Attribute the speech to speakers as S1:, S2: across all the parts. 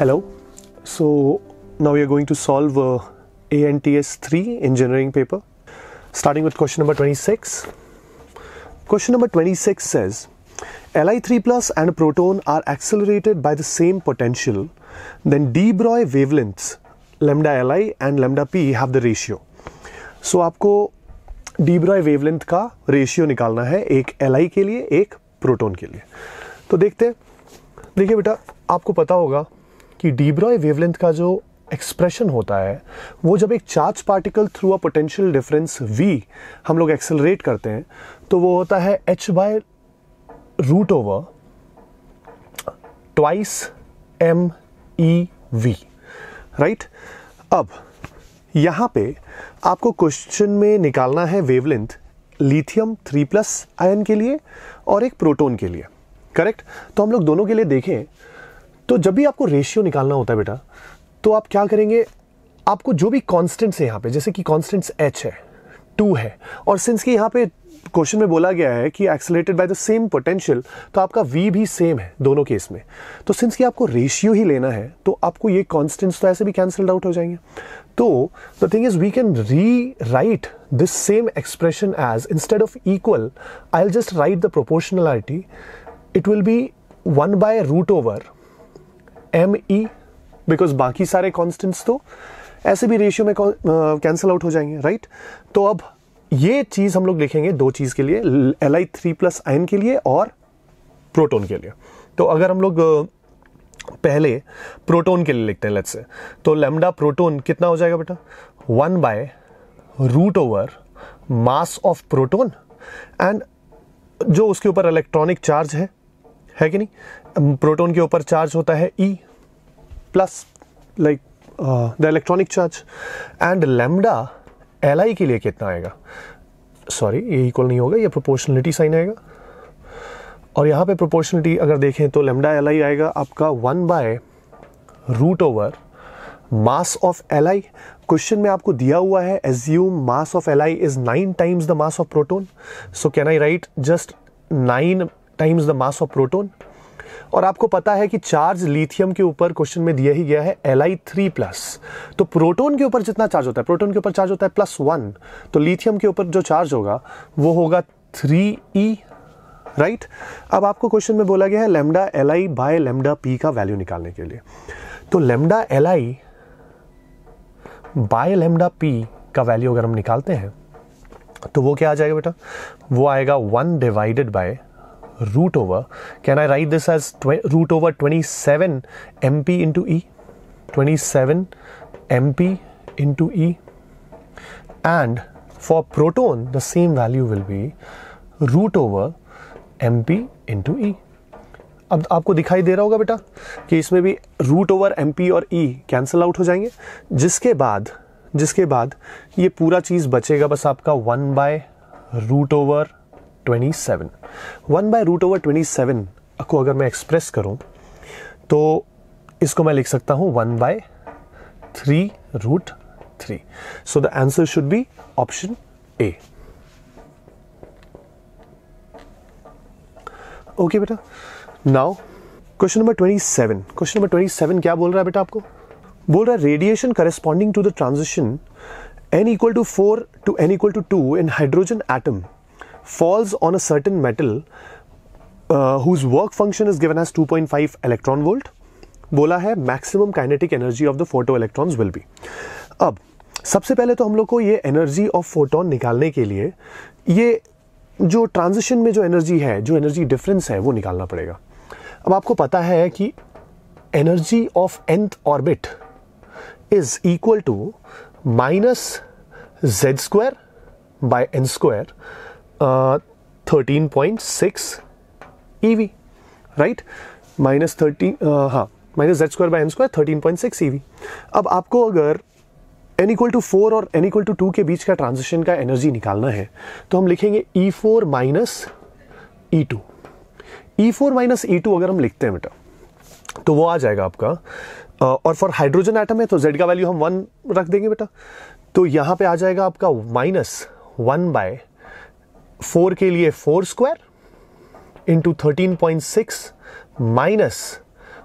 S1: Hello. So now we are going to solve uh, ANTS 3 engineering paper starting with question number 26. Question number 26 says Li3 plus and a proton are accelerated by the same potential then de Broglie wavelengths lambda Li and lambda P have the ratio. so, आपको de Broglie wavelength का ratio निकालना है एक Li के लिए एक proton के लिए तो देखते देखिए बेटा आपको पता होगा कि डीब्रॉय वेवलेंथ का जो एक्सप्रेशन होता है वो जब एक charge particle through a potential difference V हम लोग एक्सेलरेट करते हैं तो वो होता है H by root over twice M E V right अब यहां पे आपको क्वेश्चन में निकालना है wavelength lithium three plus ion के लिए और एक प्रोटोन के लिए करेक्ट तो हम लोग दोनों के लिए देखें तो जब भी आपको रेशियो निकालना होता है बेटा तो आप क्या करेंगे आपको जो भी कॉन्स्टेंट्स है यहाँ पे जैसे कि कॉन्स्टेंट्स एच है टू है और सिंस कि यहाँ पे क्वेश्चन में बोला गया है कि accelerated by the same potential तो आपका वी भी सेम है दोनों केस में तो सिंस कि आपको रेशियो ही लेना है तो आपको ये कॉन्स्टेंट्स तो ऐसे भी कैंसल्ड आउट हो जाएंगे तो the thing is we can rewrite this same expression as instead of equal I just write the proportionality it will be one by root over M E because बाकी सारे constants तो ऐसे भी ratio में cancel out हो जाएंगे right तो अब ये चीज़ हम लोग लिखेंगे दो चीज़ के लिए L I three plus ion के लिए और प्रोटोन के लिए तो अगर हम लोग पहले प्रोटोन के लिए लिखते हैं लेट्स से तो लेमडा प्रोटोन कितना हो जाएगा बेटा one by root over mass of proton and जो उसके ऊपर इलेक्ट्रॉनिक चार्ज है है कि नहीं प्रोटोन के ऊपर चार्ज होता है E plus like the electronic charge and lambda L के लिए कितना आएगा सॉरी ये इक्वल नहीं होगा ये प्रोपोर्शनलिटी साइन आएगा और यहाँ पे प्रोपोर्शनलिटी अगर देखें तो लेमडा एल आएगा आपका one by root over mass of L question में आपको दिया हुआ है assume mass of L is nine times the mass of proton so can I write just nine times the mass of proton और आपको पता है कि चार्ज लिथियम के ऊपर क्वेश्चन में दिया ही गया है एल आई थ्री प्लस तो प्रोटोन के ऊपर जितना चार्ज होता है प्रोटोन के ऊपर चार्ज होता है प्लस वन तो लिथियम के ऊपर जो चार्ज होगा वो होगा थ्री ई राइट अब आपको क्वेश्चन में बोला गया है lambda L I by lambda P का वैल्यू निकालने के लिए तो lambda L I by lambda P का वैल्यू अगर हम निकालते हैं तो वो क्या आ जाएगा बेटा वो आएगा one divided by root over. Can I write this as tw- root over 27 mp into E? 27 mp into E. And for proton, the same value will be root over mp into E. अब आपको दिखाई दे रहा होगा बेटा कि इसमें भी रूट ओवर एम पी और ई कैंसिल आउट हो जाएंगे जिसके बाद जिसके बाद ये पूरा चीज़ बचेगा बस आपका one by root over twenty seven one by root over twenty seven को अगर मैं एक्सप्रेस करूं तो इसको मैं लिख सकता हूं one by three root three so the answer should be option A okay बेटा now question number twenty seven question number twenty seven क्या बोल रहा है बेटा आपको बोल रहा है radiation corresponding to the transition N equal to four to N equal to two in hydrogen atom falls on a certain metal uh, whose work function is given as 2.5 electron volt बोला है maximum kinetic energy of the photo electrons will be अब सबसे पहले तो हम लोग को ये एनर्जी ऑफ फोटोन निकालने के लिए ये जो ट्रांजिशन में जो एनर्जी है जो एनर्जी डिफरेंस है वो निकालना पड़ेगा अब आपको पता है कि energy of nth orbit is equal to minus Z square by N square thirteen point six E V right minus thirteen हाँ minus Z square by N square thirteen point six E V अब आपको अगर N equal to four और N equal to two के बीच का transition का energy निकालना है तो हम लिखेंगे E four minus E two E four minus E two अगर हम लिखते हैं बेटा तो वो आ जाएगा आपका और फॉर हाइड्रोजन आइटम है तो जेड का वैल्यू हम वन रख देंगे बेटा तो यहां पे आ जाएगा आपका माइनस वन बाय फोर के लिए four square into thirteen point six minus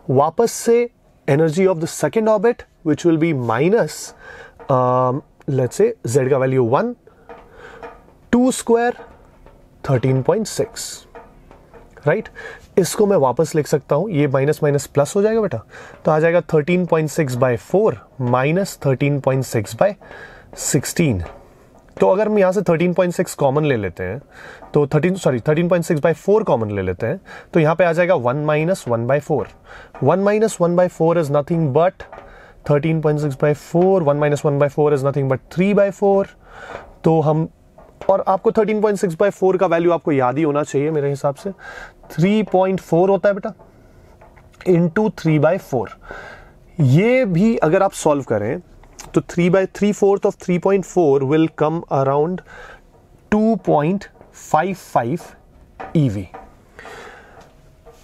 S1: वापस से energy of the second orbit which will be minus let's say Z का value one two square thirteen point six right इसको मैं वापस लिख सकता हूं ये माइनस माइनस प्लस हो जाएगा बेटा तो आ जाएगा thirteen point six by four minus thirteen point six by sixteen तो अगर हम यहाँ से 13.6 कॉमन ले लेते हैं तो 13 sorry 13.6 point six by four common ले लेते हैं तो यहाँ पे आ जाएगा 1 minus one by four one minus one by four is nothing but 13.6 point six by four one minus one by four is nothing but three by four तो हम और आपको 13.6 पॉइंट सिक्स बाई फोर का value आपको याद ही होना चाहिए मेरे हिसाब से 3.4 होता है बेटा इंटू थ्री बाई ये भी अगर आप सॉल्व करें तो three by three fourth of three point four will come around two point five five EV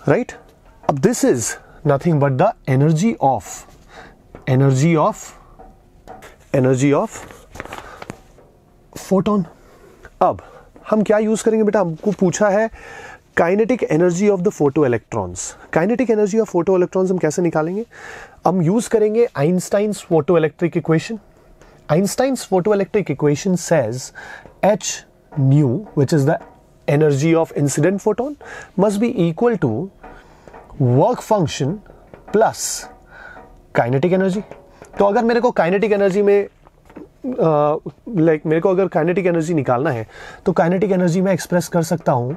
S1: right अब this is nothing but the energy of energy of energy of photon अब हम क्या यूज करेंगे बेटा हमको पूछा है kinetic energy of the photo electrons kinetic energy of photo electrons हम कैसे निकालेंगे हम यूज करेंगे Einstein's photo electric equation Einstein's photo electric equation says H new which is the energy of incident photon must be equal to work function plus kinetic energy तो अगर मेरे को kinetic energy में लाइक uh, like मेरे को अगर kinetic energy निकालना है तो काइनेटिक एनर्जी मैं एक्सप्रेस कर सकता हूँ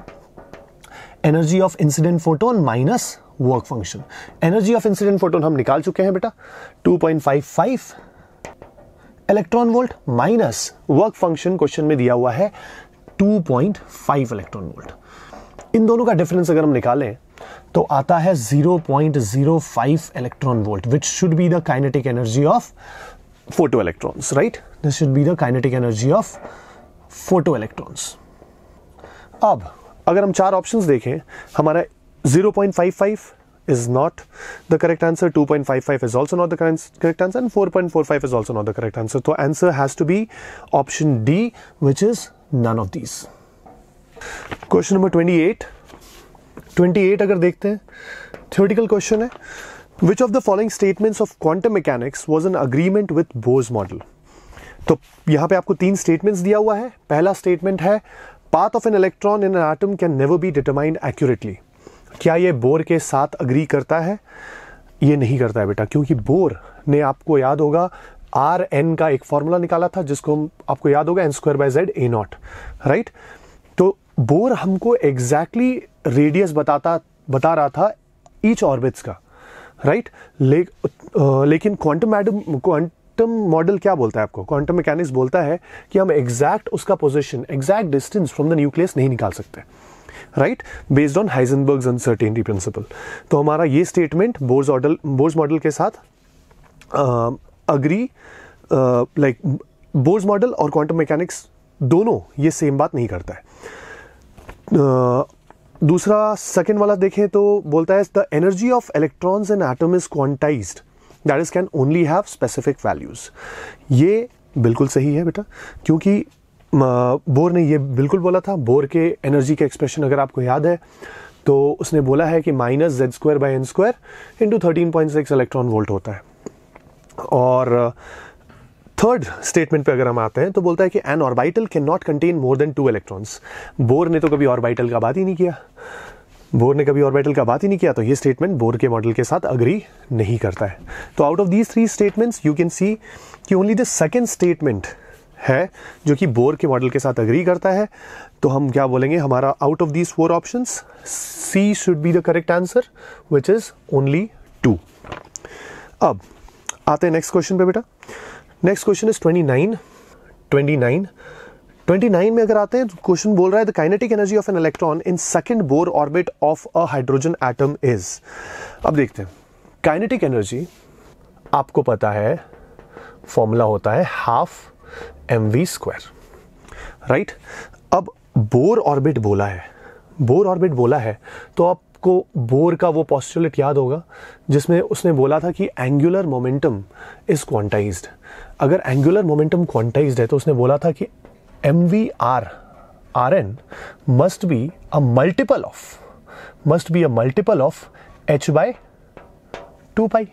S1: energy of incident photon minus work function energy of incident photon हम निकाल चुके हैं बेटा 2.55 electron volt minus work function question में दिया हुआ है 2.5 इलेक्ट्रॉन वोल्ट इन दोनों का डिफरेंस अगर हम निकालें तो आता है 0.05 electron volt which should be the kinetic energy of photo electrons right this should be the kinetic energy of photo electrons अब अगर हम चार ऑप्शन देखें हमारा 0.55 is not the correct answer 2.55 is also not the correct answer and 4.45 is also not the correct answer so answer has to be option d which is none of these question number 28 28 अगर देखते हैं theoretical question है which of the following statements of quantum mechanics was in agreement with Bohr's model तो यहाँ पे आपको तीन statements दिया हुआ है पहला स्टेटमेंट है path of an electron in an atom can never be determined accurately क्या ये बोर के साथ अग्री करता है ये नहीं करता है बेटा क्योंकि बोर ने आपको याद होगा आर एन का एक फॉर्मूला निकाला था जिसको हम आपको याद होगा n square by z a naught right तो बोर हमको एग्जैक्टली exactly रेडियस बताता बता रहा था ईच ऑर्बिट्स का राइट right? ले, लेकिन क्वांटम क्वांट क्वांटम मॉडल क्या बोलता है आपको क्वांटम मैकेनिक्स बोलता है कि हम एग्जैक्ट उसका position exact distance from the nucleus नहीं निकाल सकते right based on Heisenberg uncertainty principle तो हमारा ये स्टेटमेंट बोर्स ऑर्डल बोर्स मॉडल के साथ अग्री लाइक बोर्स मॉडल और क्वांटम मैकेनिक्स दोनों ये सेम बात नहीं करता है दूसरा सेकेंड वाला देखें तो बोलता है the energy of electrons and atom is quantised that is can only have specific values ये बिल्कुल सही है बेटा क्योंकि बोर ने ये बिल्कुल बोला था बोर के एनर्जी के एक्सप्रेशन अगर आपको याद है तो उसने बोला है कि minus Z square by n square into thirteen point six electron volt होता है और थर्ड स्टेटमेंट पे अगर हम आते हैं तो बोलता है कि an orbital can not contain more than two electrons Bohr ने तो कभी ऑर्बिटल का बात ही नहीं किया बोर ने कभी ऑर्बिटल का बात ही नहीं किया तो ये स्टेटमेंट बोर के मॉडल के साथ अग्री नहीं करता है तो out of these three statements you can see कि ओनली द सेकेंड स्टेटमेंट है जो कि बोर के मॉडल के साथ अग्री करता है तो हम क्या बोलेंगे हमारा out of these four option C should be the correct answer which is only two अब आते हैं नेक्स्ट क्वेश्चन पे बेटा next question is twenty nine twenty nine 29 में अगर आते हैं तो क्वेश्चन बोल रहा है the kinetic energy of an electron in second Bohr orbit of a hydrogen atom is अब देखते हैं काइनेटिक एनर्जी आपको पता है फॉर्मूला होता है half m v square right अब बोर ऑर्बिट बोला है बोर ऑर्बिट बोला है तो आपको बोर का वो पॉस्टुलेट याद होगा जिसमें उसने बोला था कि एंगुलर मोमेंटम इज क्वांटाइज्ड अगर एंगुलर मोमेंटम क्वांटाइज्ड है तो उसने बोला था कि r n must be a multiple of must be a multiple of h by two pi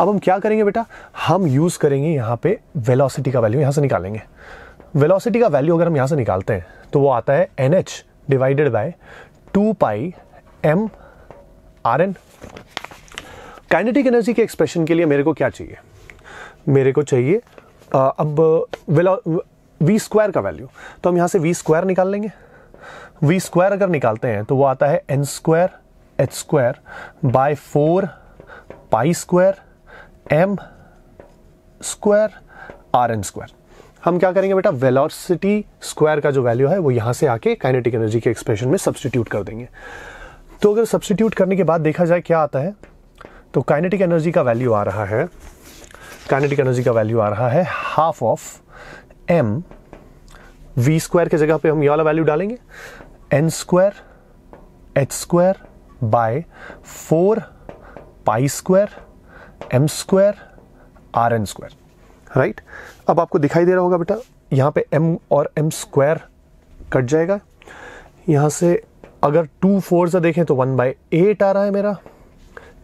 S1: अब हम क्या करेंगे बेटा हम यूज करेंगे यहां पे वेलोसिटी का वैल्यू यहां से निकालेंगे वेलोसिटी का वैल्यू अगर हम यहां से निकालते हैं तो वो आता है n h divided by two pi m r n kinetic energy के एक्सप्रेशन के लिए मेरे को क्या चाहिए मेरे को चाहिए अब वी स्क्वायर का वैल्यू तो हम यहां से वी स्क्वायर निकाल लेंगे वी स्क्वायर अगर निकालते हैं तो वो आता है n square h square by four pi square m square r n square हम क्या करेंगे बेटा वेलोसिटी स्क्वायर का जो वैल्यू है वो यहां से आके काइनेटिक एनर्जी के एक्सप्रेशन में सब्सटीट्यूट कर देंगे तो अगर सब्सटीट्यूट करने के बाद देखा जाए क्या आता है तो काइनेटिक एनर्जी का वैल्यू आ रहा है काइनेटिक एनर्जी का वैल्यू आ रहा है half of m v square की जगह पे हम ये वाला वैल्यू डालेंगे n square h square by four pi square m square r n square right अब आपको दिखाई दे रहा होगा बेटा यहाँ पे एम और एम स्क्वायर कट जाएगा यहाँ से अगर टू फोर से देखें तो वन बाय एट आ रहा है मेरा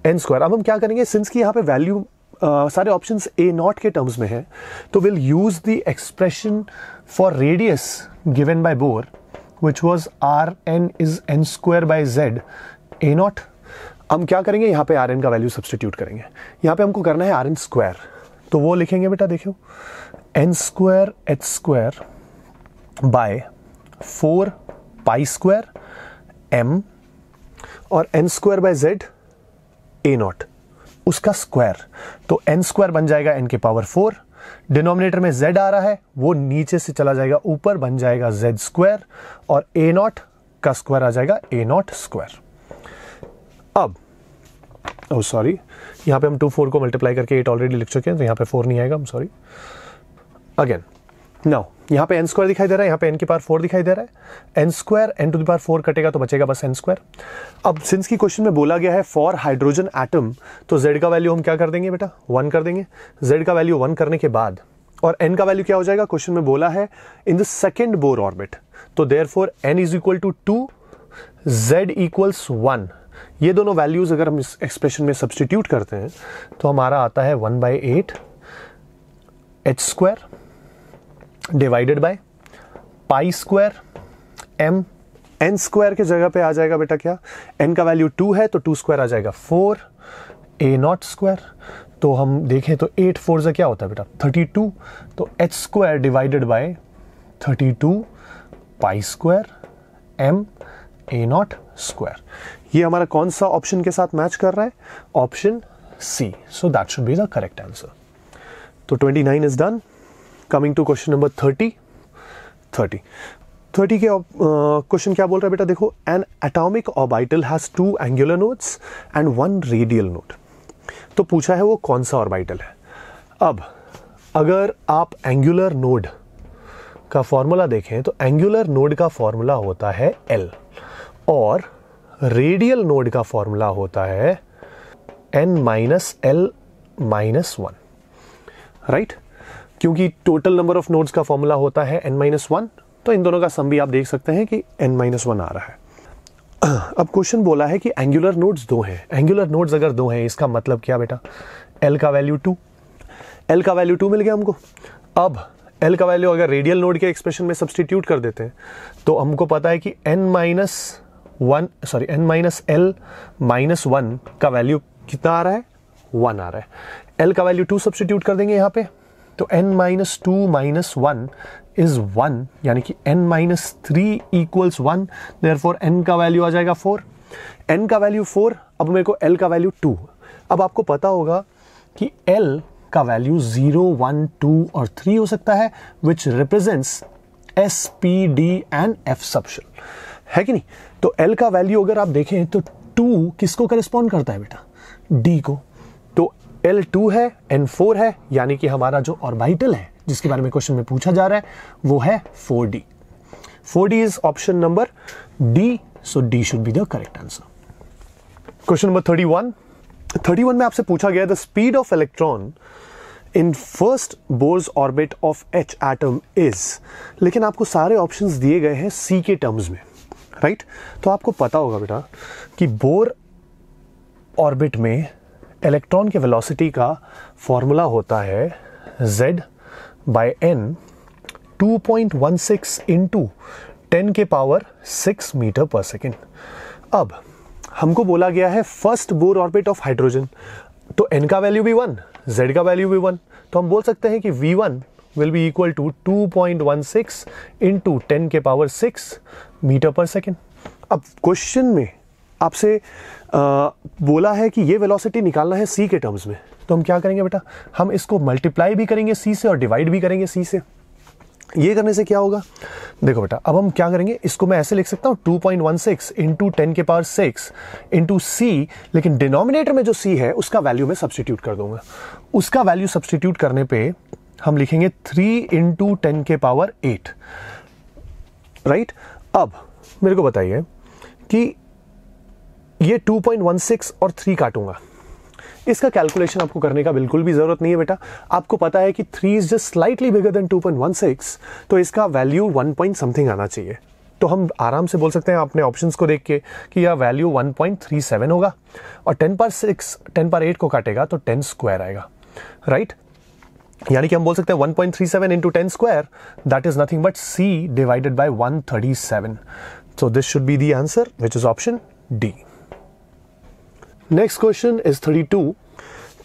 S1: एन स्क्वायर अब हम क्या करेंगे सिंस की यहाँ पे वैल्यू uh, सारे ऑप्शन ए नॉट के टर्म्स में है तो will use the expression for radius given by Bohr which was r n is n square by z a naught हम क्या करेंगे यहाँ पे आर एन का वैल्यू सब्सटीट्यूट करेंगे यहाँ पे हमको करना है आर एन स्क्वायर तो वो लिखेंगे बेटा देखो n square h square by four pi square m और n square by z a naught उसका स्क्वायर तो एन स्क्वायर बन जाएगा एन के पावर फोर डिनोमिनेटर में जेड आ रहा है वो नीचे से चला जाएगा ऊपर बन जाएगा जेड स्क्वायर और ए नॉट का स्क्वायर आ जाएगा ए नॉट स्क्वायर अब ओ सॉरी यहां पे हम टू फोर को मल्टीप्लाई करके एट ऑलरेडी लिख चुके हैं तो यहां पे फोर नहीं आएगा हम सॉरी अगेन नौ यहाँ पे एन स्क्वायर दिखाई दे रहा है यहाँ पे एन की पार फोर दिखाई दे रहा है n square n to the four कटेगा तो बचेगा बस एन स्क्वायर अब सिंस की क्वेश्चन में बोला गया है फॉर हाइड्रोजन एटम तो जेड का वैल्यू हम क्या कर देंगे बेटा वन कर देंगे जेड का वैल्यू वन करने के बाद और एन का वैल्यू क्या हो जाएगा क्वेश्चन में बोला है in the second Bohr orbit तो therefore n is equal to two z equals one ये दोनों वैल्यूज अगर हम इस एक्सप्रेशन में सब्सटीट्यूट करते हैं तो हमारा आता है one by eight h square divided by pi square m n square के जगह पे आ जाएगा बेटा क्या एन का वैल्यू टू है तो टू स्क्वायर आ जाएगा फोर ए नॉट स्क्वायर तो हम देखें तो एट फोर से क्या होता है बेटा थर्टी टू तो h square divided by thirty two pi square m a naught square ये हमारा कौन सा ऑप्शन के साथ मैच कर रहा है option C so that should be the correct answer तो twenty nine is done coming to question number thirty thirty thirty के क्वेश्चन uh, क्या बोल रहा है बेटा देखो an atomic orbital has two angular nodes and one radial node तो पूछा है वो कौन सा ऑर्बिटल है अब अगर आप एंगुलर नोड का फॉर्मूला देखें तो एंगुलर नोड का फॉर्मूला होता है एल और रेडियल नोड का फॉर्मूला होता है n minus l minus one right क्योंकि टोटल नंबर ऑफ नोड्स का फॉर्मूला होता है एन माइनस वन तो इन दोनों का सम भी आप देख सकते हैं कि एन माइनस वन आ रहा है अब क्वेश्चन बोला है कि एंगुलर नोड्स दो हैं एंगुलर नोड्स अगर दो हैं इसका मतलब क्या बेटा एल का वैल्यू टू एल का वैल्यू टू मिल गया हमको अब एल का वैल्यू अगर रेडियल नोड के एक्सप्रेशन में सब्सटीट्यूट कर देते हैं तो हमको पता है कि n minus one sorry n minus l minus one का वैल्यू कितना आ रहा है वन आ रहा है एल का वैल्यू टू सब्सटीट्यूट कर देंगे यहाँ पे तो n minus two minus one is one यानी कि n minus three equals one therefore n का वैल्यू आ जाएगा फोर एन का वैल्यू फोर अब मेरे को एल का वैल्यू टू अब आपको पता होगा कि एल का वैल्यू जीरो वन टू और थ्री हो सकता है which represents s p d and f subshell है कि नहीं तो एल का वैल्यू अगर आप देखें तो टू किसको करिस्पॉन्ड करता है बेटा डी को एल टू है एन फोर है यानी कि हमारा जो ऑर्बिटल है जिसके बारे में क्वेश्चन में पूछा जा रहा है वो है four d four d is option number D so D should be the correct answer question number thirty one thirty one में आपसे पूछा गया the speed of electron in first Bohr's orbit of H atom is लेकिन आपको सारे option दिए गए हैं सी के टर्म्स में राइट right? तो आपको पता होगा बेटा कि बोर ऑर्बिट में इलेक्ट्रॉन के वेलोसिटी का फॉर्मूला होता है z by n 2.16 point one six into ten के power six metre per second अब हमको बोला गया है first Bohr orbit of hydrogen तो एन का वैल्यू भी वन जेड का वैल्यू भी वन तो हम बोल सकते हैं कि v one will be equal to two point one six into ten के power six metre per second अब क्वेश्चन में आपसे बोला है कि ये वेलोसिटी निकालना है सी के टर्म्स में तो हम क्या करेंगे बेटा हम इसको मल्टीप्लाई भी करेंगे सी से और डिवाइड भी करेंगे सी से ये करने से क्या होगा देखो बेटा अब हम क्या करेंगे इसको मैं ऐसे लिख सकता हूँ 2.16 पॉइंट इंटू टेन के पावर सिक्स इंटू सी लेकिन डिनोमिनेटर में जो सी है उसका वैल्यू मैं सब्सटीट्यूट कर दूंगा उसका वैल्यू सब्सटीट्यूट करने पे हम लिखेंगे 3 इंटू टेन के पावर 8 राइट right? अब मेरे को बताइए कि ये 2.16 और 3 काटूंगा इसका कैलकुलेशन आपको करने का बिल्कुल भी ज़रूरत नहीं है बेटा आपको पता है कि 3 is just slightly bigger than 2.16 तो इसका वैल्यू 1 पॉइंट समथिंग आना चाहिए तो हम आराम से बोल सकते हैं अपने ऑप्शंस को देख के कि यह वैल्यू 1.37 होगा और 10 पर 6 10 पर 8 को काटेगा तो 10 स्क्वायर आएगा राइट यानी कि हम बोल सकते हैं 1.37 point into ten square that is nothing but c divided by 137 so this should be the answer which is option D next question is 32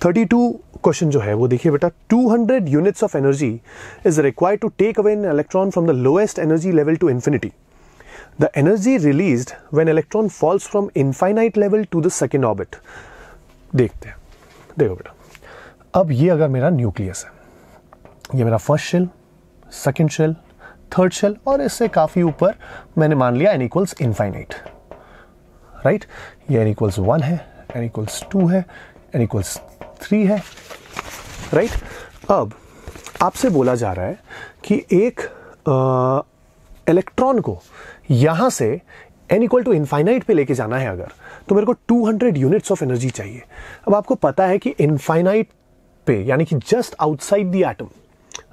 S1: 32 question जो है वो देखिए बेटा 200 units of energy is required to take away an electron from the lowest energy level to infinity the energy release when electron falls from infinite level to the second orbit देखते हैं देखो बेटा अब ये अगर मेरा न्यूक्लियस है ये मेरा first shell second shell third shell और इससे काफ़ी ऊपर मैंने मान लिया एन इक्वल्स इनफाइनाइट राइट ये एन इक्वल्स वन है एन इक्वल्स टू है एन इक्वल्स थ्री है राइट right? अब आपसे बोला जा रहा है कि एक इलेक्ट्रॉन को यहाँ से एन इक्वल टू इनफाइनाइट पे लेके जाना है अगर तो मेरे को 200 यूनिट्स ऑफ एनर्जी चाहिए अब आपको पता है कि इनफाइनाइट पे यानी कि just outside the atom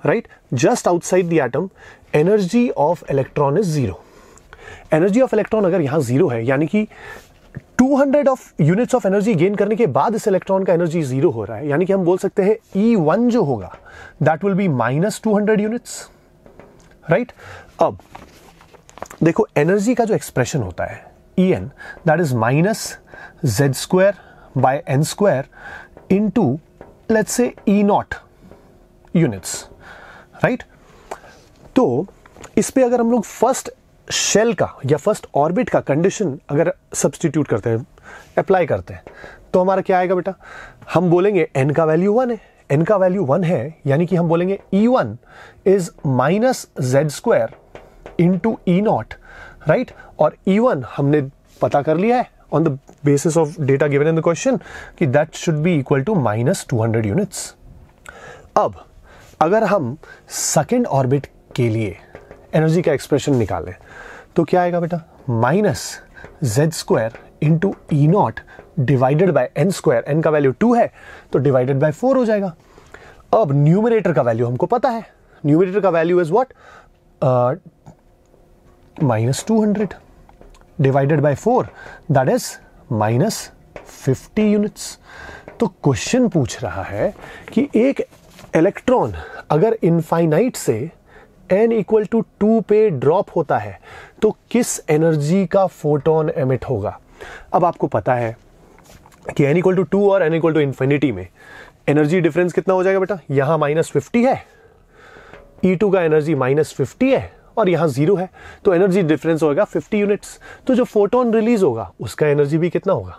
S1: right just outside the atom energy of electron is zero energy of electron अगर यहां जीरो है यानी कि 200 of units of energy gain करने के बाद इस इलेक्ट्रॉन का एनर्जी जीरो हो रहा है यानी कि हम बोल सकते हैं ई e वन जो होगा that will be minus two hundred units right अब देखो एनर्जी का जो एक्सप्रेशन होता है e n that is minus Z square by N square into let say e not units right तो इस पर अगर हम लोग फर्स्ट शेल का या फर्स्ट ऑर्बिट का कंडीशन अगर सब्सटीट्यूट करते हैं अप्लाई करते हैं तो हमारा क्या आएगा बेटा हम बोलेंगे एन का वैल्यू वन है एन का वैल्यू वन है यानी कि हम बोलेंगे e one is minus Z square into e naught right और ई e वन हमने पता कर लिया है on the basis of data given in the question कि that should be equal to minus two hundred units अब अगर हम सेकेंड ऑर्बिट के लिए एनर्जी का एक्सप्रेशन निकालें तो क्या आएगा बेटा minus Z square into e naught divided by n square n का वैल्यू टू है तो डिवाइडेड बाई फोर हो जाएगा अब न्यूमिनेटर का वैल्यू हमको पता है न्यूमिनेटर का value is what minus two hundred divided by four that is minus fifty units तो क्वेश्चन पूछ रहा है कि एक इलेक्ट्रॉन अगर इनफाइनाइट से एन इक्वल टू टू पे ड्रॉप होता है तो किस एनर्जी का फोटोन एमिट होगा अब आपको पता है कि एन इक्वल टू टू और एन इक्वल टू इन्फिनिटी में एनर्जी डिफरेंस कितना हो जाएगा बेटा यहां माइनस फिफ्टी है ई e टू का एनर्जी माइनस फिफ्टी है और यहां जीरो है तो एनर्जी डिफरेंस होगा फिफ्टी यूनिट्स तो जो फोटोन रिलीज होगा उसका एनर्जी भी कितना होगा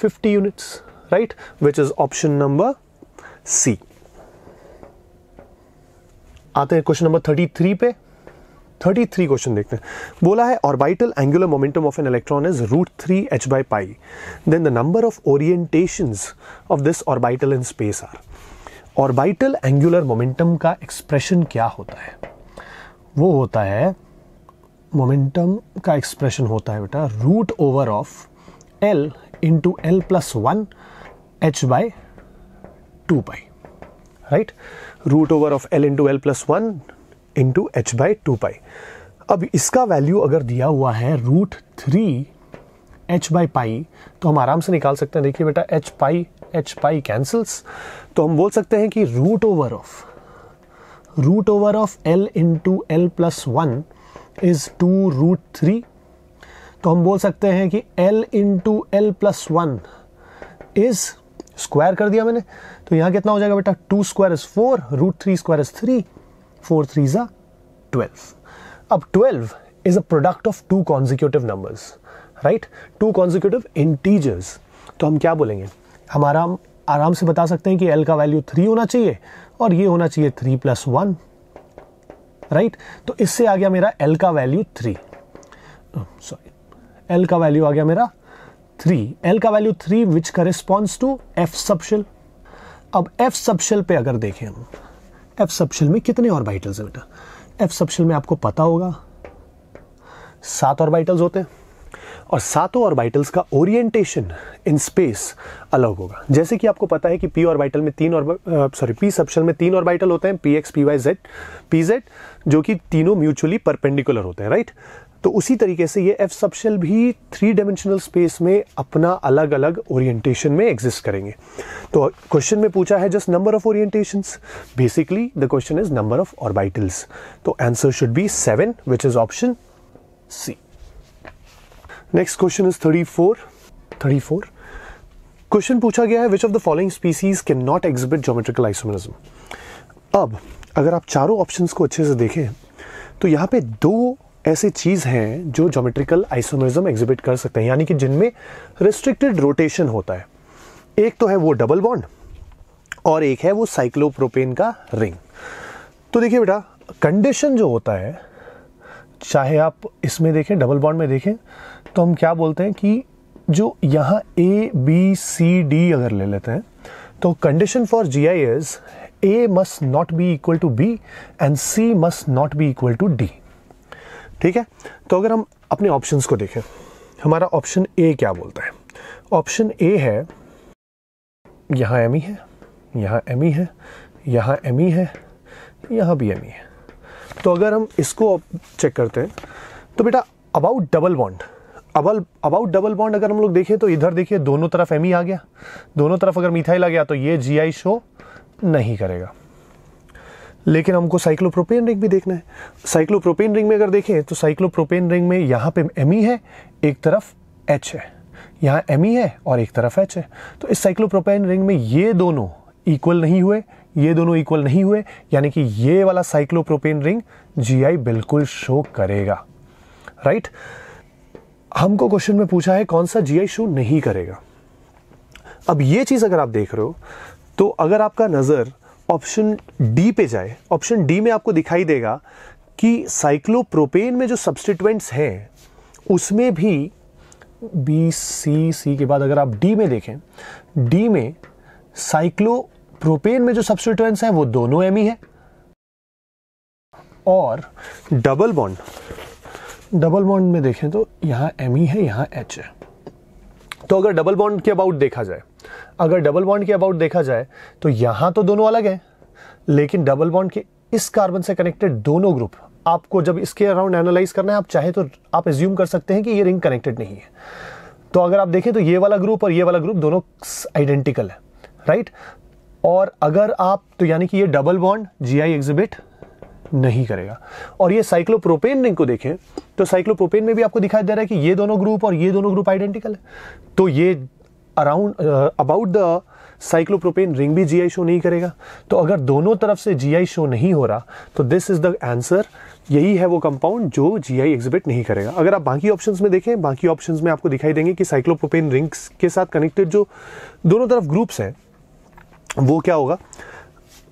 S1: fifty units right which is option number C आते हैं क्वेश्चन नंबर थर्टी थ्री पे थर्टी थ्री क्वेश्चन देखते हैं बोला है orbital angular momentum of an electron is root three h by pi then the number of orientation of this orbital in space are orbital angular momentum का expression क्या होता है वो होता है मोमेंटम का एक्सप्रेशन होता है बेटा root over of l in two l plus one h by two pi right right? Root over of l into l plus one into h by two pi अब इसका वैल्यू अगर दिया हुआ है root three h by pi तो हम आराम से निकाल सकते हैं देखिए बेटा h pi h pi cancels तो हम बोल सकते हैं कि root over of root over of l into l plus one is two root three तो हम बोल सकते हैं कि l into l plus one is square कर दिया मैंने तो यहां कितना हो जाएगा बेटा two square is four root three square is three four three ज़ा ट्वेल्व अब twelve is a product of two consecutive numbers right two consecutive integers तो हम क्या बोलेंगे हमारा हम आराम से बता सकते हैं कि एल का वैल्यू थ्री होना चाहिए और ये होना चाहिए थ्री प्लस वन राइट तो इससे आ गया मेरा एल का वैल्यू थ्री सॉरी एल का वैल्यू आ गया मेरा थ्री एल का value three which corresponds to f subshell अब एफ सबशेल पे अगर देखें हम एफ सबशेल में कितने ऑर्बिटल्स हैं बेटा एफ सबशेल में आपको पता होगा सात ऑर्बिटल्स होते हैं और सातों ऑर्बिटल्स का ओरिएंटेशन इन स्पेस अलग होगा जैसे कि आपको पता है कि पी ऑर्बिटल में तीन और सॉरी पी सबशेल में तीन ऑर्बिटल होते हैं p x p y z p z जो कि तीनों म्यूचुअली परपेंडिकुलर होते हैं राइट तो उसी तरीके से ये एफ सबशेल भी थ्री डायमेंशनल स्पेस में अपना अलग अलग ओरिएंटेशन में एग्जिस्ट करेंगे तो क्वेश्चन में पूछा है just number of orientation basically the question is number of orbitals तो answer should be seven which is option C next question is thirty four thirty four question पूछा गया है which of the following species can not exhibit geometrical isomerism अब अगर आप चारों options को अच्छे से देखें तो यहाँ पे दो ऐसी चीज़ हैं जो जोमेट्रिकल आइसोमेरिज्म एग्जिबिट कर सकते हैं यानी कि जिनमें रिस्ट्रिक्टेड रोटेशन होता है एक तो है वो डबल बॉन्ड और एक है वो साइक्लोप्रोपेन का रिंग तो देखिए बेटा कंडीशन जो होता है चाहे आप इसमें देखें डबल बॉन्ड में देखें तो हम क्या बोलते हैं कि जो यहाँ ए बी सी डी अगर ले लेते हैं तो condition for G I is A must not be equal to B and C must not be equal to D ठीक है तो अगर हम अपने ऑप्शंस को देखें हमारा ऑप्शन ए क्या बोलता है ऑप्शन ए है यहाँ एम ई e है यहाँ एम ई e है यहाँ एम ई e है यहाँ भी एम ई है तो अगर हम इसको चेक करते हैं तो बेटा अबाउट डबल बॉन्ड अबल अबाउट डबल बॉन्ड अगर हम लोग देखें तो इधर देखिए दोनों तरफ एम आ गया दोनों तरफ अगर मिथाइल आ गया तो ये जी शो नहीं करेगा लेकिन हमको साइक्लोप्रोपेन रिंग भी देखना है साइक्लोप्रोपेन रिंग में अगर देखें तो साइक्लोप्रोपेन रिंग में यहाँ पे एम e है एक तरफ एच है यहाँ एम e है और एक तरफ एच है तो इस साइक्लोप्रोपेन रिंग में ये दोनों इक्वल नहीं हुए ये दोनों इक्वल नहीं हुए यानी कि ये वाला साइक्लोप्रोपेन रिंग जी बिल्कुल शो करेगा राइट हमको क्वेश्चन में पूछा है कौन सा जी शो नहीं करेगा अब ये चीज़ अगर आप देख रहे हो तो अगर आपका नज़र ऑप्शन डी पे जाए ऑप्शन डी में आपको दिखाई देगा कि साइक्लोप्रोपेन में जो सब्सटिट्यूएंट्स हैं उसमें भी बी सी सी के बाद अगर आप डी में देखें डी में साइक्लोप्रोपेन में जो सब्सटिट्यूएंट्स हैं वो दोनों एम है और डबल बॉन्ड डबल बॉन्ड में देखें तो यहां एम है यहां एच है तो अगर डबल बॉन्ड के अबाउट देखा जाए अगर डबल बॉन्ड के अबाउट देखा जाए तो यहां तो दोनों अलग हैं लेकिन डबल बॉन्ड के इस कार्बन से कनेक्टेड दोनों ग्रुप आपको जब इसके अराउंड एनालाइज करना है आप चाहे तो आप एज्यूम कर सकते हैं कि ये रिंग कनेक्टेड नहीं है तो अगर आप देखें तो ये वाला ग्रुप और ये वाला ग्रुप दोनों आइडेंटिकल है राइट और अगर आप तो यानी कि ये डबल बॉन्ड जीआई एग्जिबिट नहीं करेगा और ये साइक्लोप्रोपेन रिंग को देखें तो साइक्लोप्रोपेन में भी आपको दिखाई दे रहा है कि ये दोनों ग्रुप और ये दोनों ग्रुप आइडेंटिकल है तो ये around about the cyclopropane ring भी जीआई शो नहीं करेगा तो अगर दोनों तरफ से जीआई शो नहीं हो रहा तो दिस इज़ द आंसर यही है वो कंपाउंड जो जीआई एग्जिबिट नहीं करेगा अगर आप बाकी ऑप्शंस में देखें बाकी ऑप्शंस में आपको दिखाई देंगे कि साइक्लोप्रोपेन रिंग्स के साथ कनेक्टेड जो दोनों तरफ ग्रुप्स हैं वो क्या होगा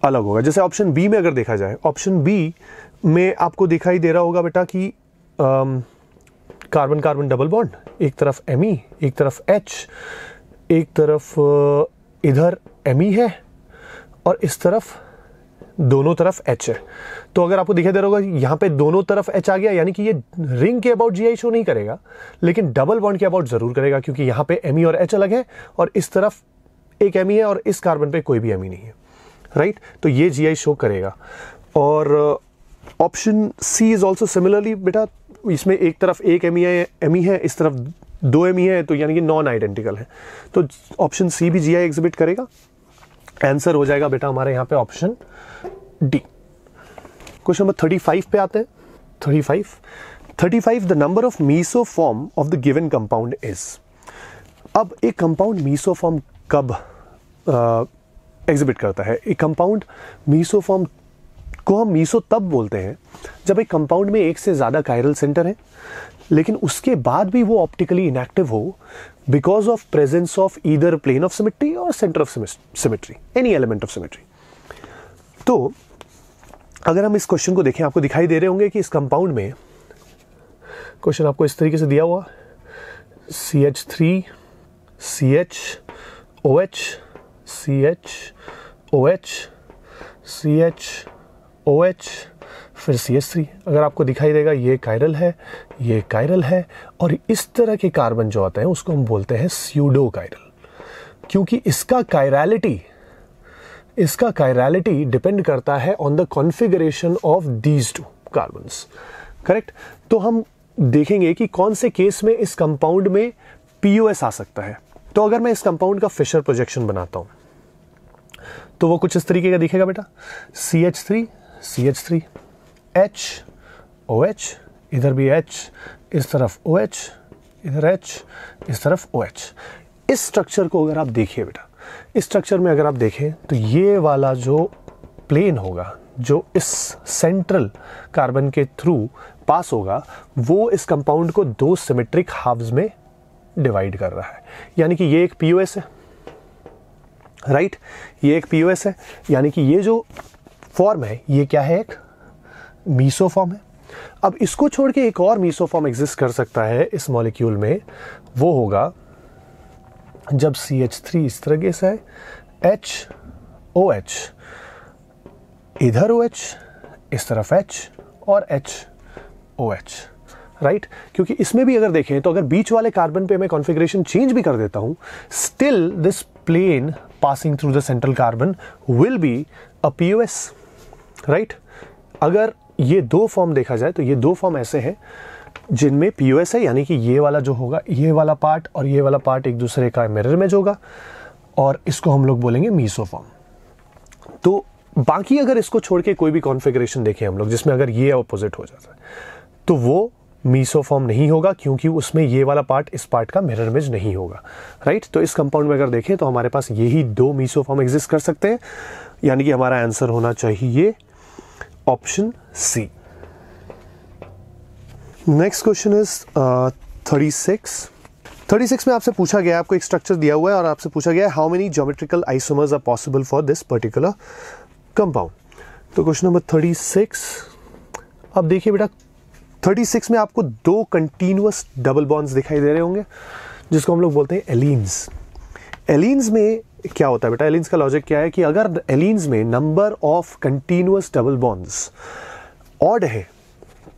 S1: अलग होगा जैसे ऑप्शन बी में अगर देखा जाए ऑप्शन बी में आपको दिखाई दे रहा होगा बेटा कि कार्बन कार्बन डबल बॉन्ड एक तरफ एम एक तरफ एच एक तरफ इधर एम ई e है और इस तरफ दोनों तरफ एच है तो अगर आपको दिखाई दे रहा होगा यहाँ पे दोनों तरफ एच आ गया यानी कि ये रिंग के अबाउट आई शो नहीं करेगा लेकिन डबल बॉन्ड के अबाउट ज़रूर करेगा क्योंकि यहाँ पे एम ई e और एच अलग है और इस तरफ एक एम ई e है और इस कार्बन पे कोई भी एम ई नहीं है राइट तो ये जी शो करेगा और option C is also similarly बेटा इसमें एक तरफ एक एम है एम ई है इस तरफ दो एम ही है तो यानी कि नॉन आइडेंटिकल है तो ऑप्शन सी भी जी आई एग्जिबिट करेगा आंसर हो जाएगा बेटा हमारे यहाँ पे option D question number thirty five पे आते हैं thirty five thirty five the number of meso form of the given compound is अब एक कंपाउंड मीसो फॉर्म कब एग्जिबिट करता है एक कंपाउंड मीसो फॉर्म को हम मीसो तब बोलते हैं जब एक कंपाउंड में एक से ज़्यादा कायरल सेंटर है लेकिन उसके बाद भी वो ऑप्टिकली इनएक्टिव हो because of presence of either plane of symmetry और centre of symmetry any element of symmetry तो अगर हम इस क्वेश्चन को देखें आपको दिखाई दे रहे होंगे कि इस कंपाउंड में क्वेश्चन आपको इस तरीके से दिया हुआ C H three C H O H C H O H C H O H फिर सी एस थ्री अगर आपको दिखाई देगा ये कायरल है ये कायरल है और इस तरह के कार्बन जो आते हैं उसको हम बोलते हैं स्यूडो कायरल क्योंकि इसका कायरलिटी इसका कायरलिटी डिपेंड करता है on the configuration of these two carbon correct तो हम देखेंगे कि कौन से केस में इस कंपाउंड में पी आ सकता है तो अगर मैं इस कंपाउंड का फिशर प्रोजेक्शन बनाता हूं तो वो कुछ इस तरीके का दिखेगा बेटा C H three C H three H O H इधर भी एच इस तरफ ओ एच इधर एच इस तरफ ओ एच इस स्ट्रक्चर को अगर आप देखिए बेटा इस स्ट्रक्चर में अगर आप देखें तो ये वाला जो प्लेन होगा जो इस सेंट्रल कार्बन के थ्रू पास होगा वो इस कंपाउंड को दो सिमेट्रिक हाफ्स में डिवाइड कर रहा है यानी कि ये एक पी है राइट right? ये एक पी है यानी कि ये जो फॉर्म है ये क्या है एक मीसो फॉर्म है अब इसको छोड़ के एक और मीसो फॉर्म एग्जिस्ट कर सकता है इस मॉलिक्यूल में वो होगा जब सी एच थ्री इस तरह के है एच ओ एच इधर ओ एच इस तरफ एच और एच ओ एच राइट क्योंकि इसमें भी अगर देखें तो अगर बीच वाले कार्बन पे मैं कॉन्फ़िगरेशन चेंज भी कर देता हूं still this plane passing through the central carbon will be a P right अगर ये दो फॉर्म देखा जाए तो ये दो फॉर्म ऐसे हैं जिनमें पी है यानी कि ये वाला जो होगा ये वाला पार्ट और ये वाला पार्ट एक दूसरे का मिरर इमेज होगा और इसको हम लोग बोलेंगे मीसो फॉर्म तो बाकी अगर इसको छोड़ के कोई भी कॉन्फ़िगरेशन देखें हम लोग जिसमें अगर ये अपोजिट हो जाता है तो वो मीसो फॉर्म नहीं होगा क्योंकि उसमें ये वाला पार्ट इस पार्ट का मिरर इमेज नहीं होगा राइट तो इस कंपाउंड में अगर देखें तो हमारे पास यही दो मीसो फॉर्म एग्जिस्ट कर सकते हैं यानी कि हमारा आंसर होना चाहिए option C next question is thirty six thirty six में आपसे पूछा गया आपको एक स्ट्रक्चर दिया हुआ है और आपसे पूछा गया how many geometrical isomers are possible for this particular compound तो क्वेश्चन नंबर थर्टी सिक्स अब देखिए बेटा थर्टी सिक्स में आपको दो कंटिन्यूस डबल बॉन्ड्स दिखाई दे रहे होंगे जिसको हम लोग बोलते हैं एलिन्स एलिन्स में क्या होता है बेटा एलिन्स का लॉजिक क्या है कि अगर एलिन्स में number of continuous double bonds odd है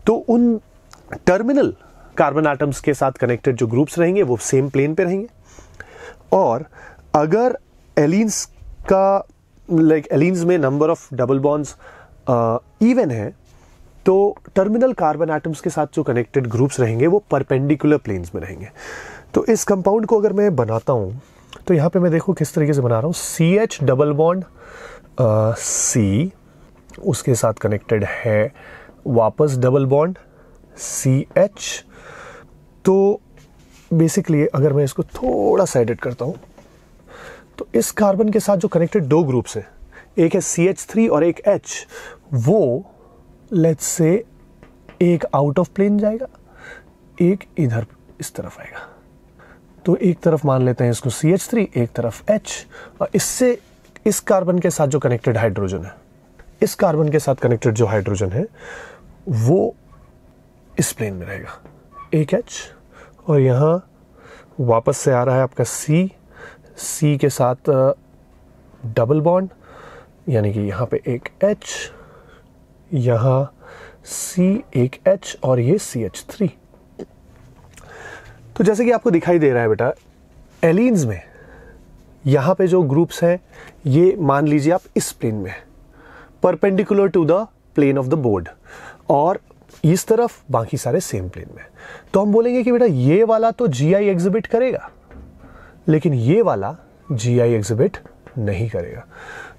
S1: तो उन टर्मिनल कार्बन आइटम्स के साथ कनेक्टेड जो ग्रुप्स रहेंगे वो सेम प्लेन पे रहेंगे और अगर एलिन्स का लाइक like, एलिन्स में number of double bonds even है तो टर्मिनल कार्बन आइटम्स के साथ जो कनेक्टेड ग्रुप्स रहेंगे वो परपेंडिकुलर प्लेन्स में रहेंगे तो इस कंपाउंड को अगर मैं बनाता हूँ तो यहाँ पे मैं देखो किस तरीके से बना रहा हूँ C H double bond C उसके साथ कनेक्टेड है वापस डबल बॉन्ड सी एच तो बेसिकली अगर मैं इसको थोड़ा सा एडिट करता हूँ तो इस कार्बन के साथ जो कनेक्टेड दो ग्रुप्स हैं एक है सी एच थ्री और एक एच वो लेट्स से एक आउट ऑफ प्लेन जाएगा एक इधर इस तरफ आएगा तो एक तरफ मान लेते हैं इसको सी एच थ्री एक तरफ एच और इससे इस कार्बन के साथ जो कनेक्टेड हाइड्रोजन है इस कार्बन के साथ कनेक्टेड जो हाइड्रोजन है वो इस प्लेन में रहेगा एक एच और यहाँ वापस से आ रहा है आपका सी सी के साथ डबल बॉन्ड यानी कि यहाँ पे एक एच यहाँ सी एक एच और ये सी एच थ्री तो जैसे कि आपको दिखाई दे रहा है बेटा एलिन्स में यहाँ पे जो ग्रुप्स हैं ये मान लीजिए आप इस प्लेन में perpendicular to the plane of the board और इस तरफ बाकी सारे सेम प्लेन में तो हम बोलेंगे कि बेटा ये वाला तो जी आई एग्जिबिट करेगा लेकिन ये वाला जी आई एग्जिबिट नहीं करेगा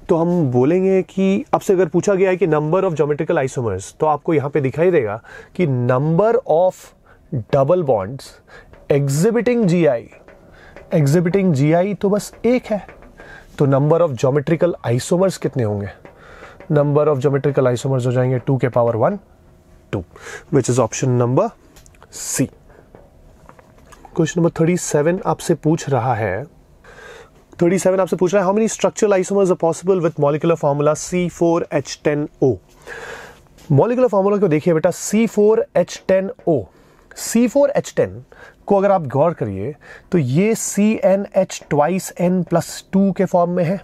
S1: तो हम बोलेंगे कि आपसे अगर पूछा गया है कि नंबर ऑफ जोमेट्रिकल आइसोमर्स तो आपको यहाँ पे दिखाई देगा कि number of double bonds exhibiting G I exhibiting G I तो बस एक है तो नंबर ऑफ जोमेट्रिकल आइसोमर्स कितने होंगे नंबर ऑफ जोमेट्रिकल आइसोमर्स हो जाएंगे टू के power one two which is option number C question number thirty seven आपसे पूछ रहा है थर्टी सेवन आपसे पूछ रहा है how many structural isomers are possible with molecular ten O molecular formula को देखिए बेटा C four H ten O C four H ten को अगर आप गौर करिए तो ये C N H twice n plus two के फॉर्म में है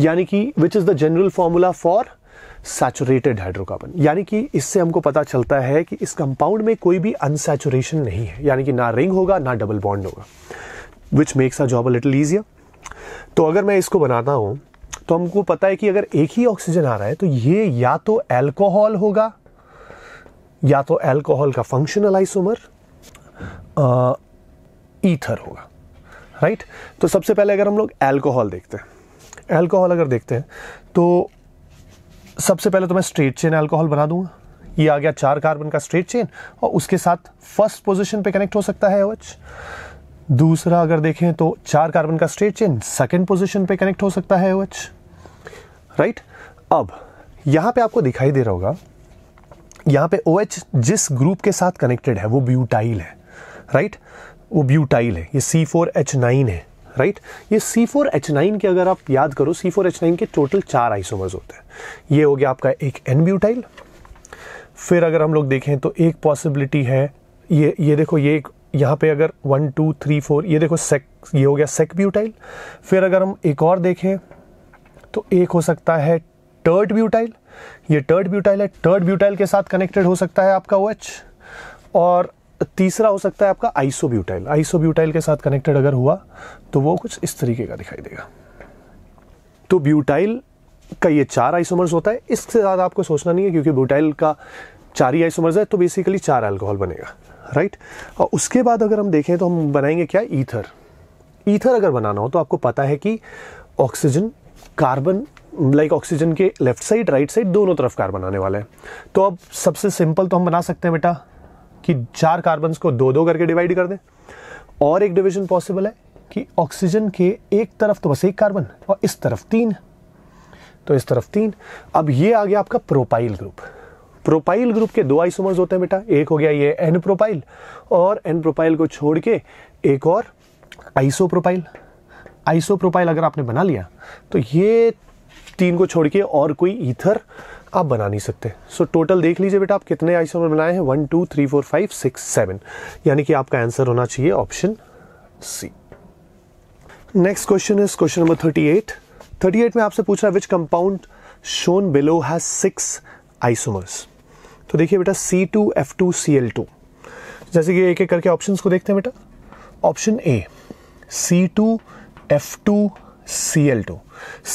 S1: यानी कि which is the general formula for saturated hydrocarbon यानी कि इससे हमको पता चलता है कि इस कंपाउंड में कोई भी अनसेचुरेशन नहीं है यानी कि ना रिंग होगा ना डबल बॉन्ड होगा which makes a job a little easier तो अगर मैं इसको बनाता हूँ तो हमको पता है कि अगर एक ही ऑक्सीजन आ रहा है तो ये या तो एल्कोहल होगा या तो एल्कोहल का फंक्शनल आइसोमर ईथर होगा राइट तो सबसे पहले अगर हम लोग एल्कोहल देखते हैं एल्कोहल अगर देखते हैं तो सबसे पहले तो मैं स्ट्रेट चेन एल्कोहल बना दूंगा ये आ गया चार कार्बन का स्ट्रेट चेन और उसके साथ फर्स्ट पोजीशन पे कनेक्ट हो सकता है ओएच दूसरा अगर देखें तो चार कार्बन का स्ट्रेट चेन सेकंड पोजीशन पे कनेक्ट हो सकता है ओएच राइट अब यहां पे आपको दिखाई दे रहा होगा यहाँ पे ओ OH जिस ग्रुप के साथ कनेक्टेड है वो ब्यूटाइल है राइट वो ब्यूटाइल है ये सी फोर एच नाइन है राइट ये सी फोर एच नाइन के अगर आप याद करो सी फोर एच नाइन के टोटल चार आइसोमर्स होते हैं ये हो गया आपका एक एन ब्यूटाइल फिर अगर हम लोग देखें तो एक पॉसिबिलिटी है ये ये देखो ये एक यहाँ पे अगर वन टू थ्री फोर ये देखो सेक ये हो गया सेक ब्यूटाइल फिर अगर हम एक और देखें तो एक हो सकता है टर्ट ब्यूटाइल ये टर्ड ब्यूटाइल है टर्ड ब्यूटाइल के साथ कनेक्टेड हो सकता है आपका ओएच और तीसरा हो सकता है आपका आइसो ब्यूटाइल आइसो ब्यूटाइल के साथ कनेक्टेड अगर हुआ तो वो कुछ इस तरीके का दिखाई देगा तो ब्यूटाइल का ये चार आइसोमर्स होता है इससे ज़्यादा आपको सोचना नहीं है क्योंकि ब्यूटाइल का चार ही आइसोमर्स है तो बेसिकली चार अल्कोहल बनेगा राइट और उसके बाद अगर हम देखें तो हम बनाएंगे क्या ईथर ईथर अगर बनाना हो तो आपको पता है कि ऑक्सीजन कार्बन लाइक ऑक्सीजन के लेफ्ट साइड राइट साइड दोनों तरफ कार्बन आने वाले हैं तो अब सबसे सिंपल तो हम बना सकते हैं बेटा कि चार कार्बन को दो दो करके डिवाइड कर दें और एक डिविजन पॉसिबल है कि ऑक्सीजन के एक तरफ तो बस एक कार्बन और इस तरफ तीन तो इस तरफ तीन अब ये आ गया आपका प्रोपाइल ग्रुप प्रोपाइल ग्रुप के दो आइसोमर्स होते हैं बेटा एक हो गया ये एन प्रोपाइल और एन प्रोपाइल को छोड़ के एक और आइसो प्रोपाइल आइसो प्रोपाइल अगर आपने बना लिया तो ये सिक्सटीन को छोड़ के और कोई ईथर आप बना नहीं सकते सो so, टोटल देख लीजिए बेटा आप कितने आइसोमर बनाए हैं one two three four five six seven यानी कि आपका आंसर होना चाहिए option C next question is question number thirty eight thirty eight में आपसे पूछ रहा है which compound shown below has six isomers तो देखिए बेटा C two F two C L two जैसे कि एक एक करके ऑप्शन को देखते हैं बेटा option A C two F two C L two